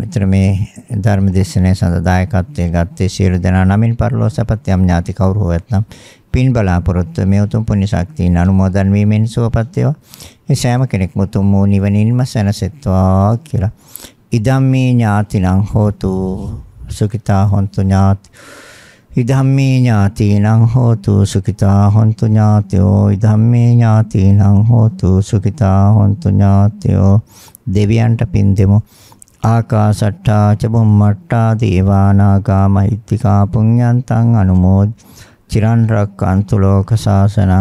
මෙතන මේ ධර්ම දේශනාවේ සඳදායකත්වයේ ගත්තේ සියලු දෙනා නමින් පරිලෝක සපත් යම් ඥාති කවුරු හෝ ඇතනම් පින් බලාපොරොත්තු මේ උතුම් පුණ්‍ය ශක්තියන් අනුමෝදන් වීමෙන් සුවපත් වේවා. මේ සෑම කෙනෙක්ම උතුම් වූ නිවනින්ම සැනසෙත්වා කියලා. ඉදම් මේ ඥාතිනම් හෝතු සුඛිතා හොන්තු ඥාති ඉදම්මේ ඥාතීනං හෝතු සුඛිතා හොන්තු ඥාතයෝ ඉදම්මේ ඥාතීනං හෝතු සුඛිතා හොන්තු ඥාතයෝ දෙවියන්ට පින් දෙමු ආකාසට්ටා ච බුම්මට්ටා දේවානාගා මහිත්‍තිකා පුඤ්ඤන්තං අනුමෝද චිරන් රක්칸තු ලෝක සාසනං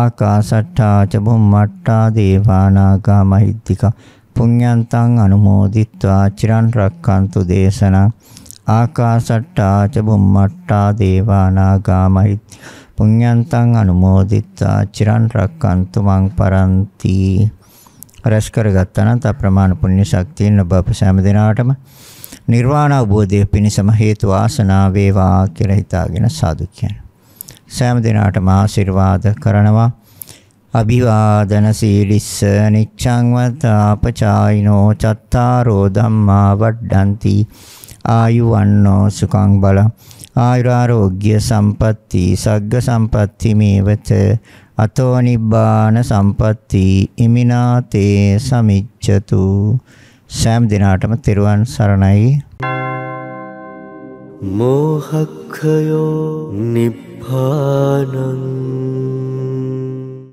ආකාසට්ටා ච බුම්මට්ටා දේවානාගා මහිත්‍තිකා පුඤ්ඤන්තං අනුමෝදිත්වා චිරන් රක්칸තු දේශනං ආකාශට්ටා ච බුම්මට්ටා දේවානාගා මහිත් පුඤ්ඤන්තං අනුමෝදිත්වා චිරන් රක්칸තු මං පරන්ති රැස් කරගත්තනත් අප්‍රමාණ පුණ්‍ය ශක්තියෙන් ඔබ අප සෑම දිනාටම නිර්වාණ අවබෝධය පිණිසම හේතු ආසනා වේවා කියලා හිතාගෙන සාදු කියන. සෑම දිනාටම ආශිර්වාද කරනවා. අභිවාදන සීලිස්ස නිච්ඡං වතාපචායිනෝ චත්තාරෝ ධම්මා වඩ්ඩಂತಿ ආයු වන්නෝ සුඛං බලං ආයුරාෝග්‍ය සම්පatti සග්ග සම්පatti මේවත අතෝ නිබ්බාන සම්පatti ඉමිනාතේ සමිච්ඡතු සෑම දිනාටම තෙරුවන් සරණයි මෝහක්ඛයෝ නිබ්බානං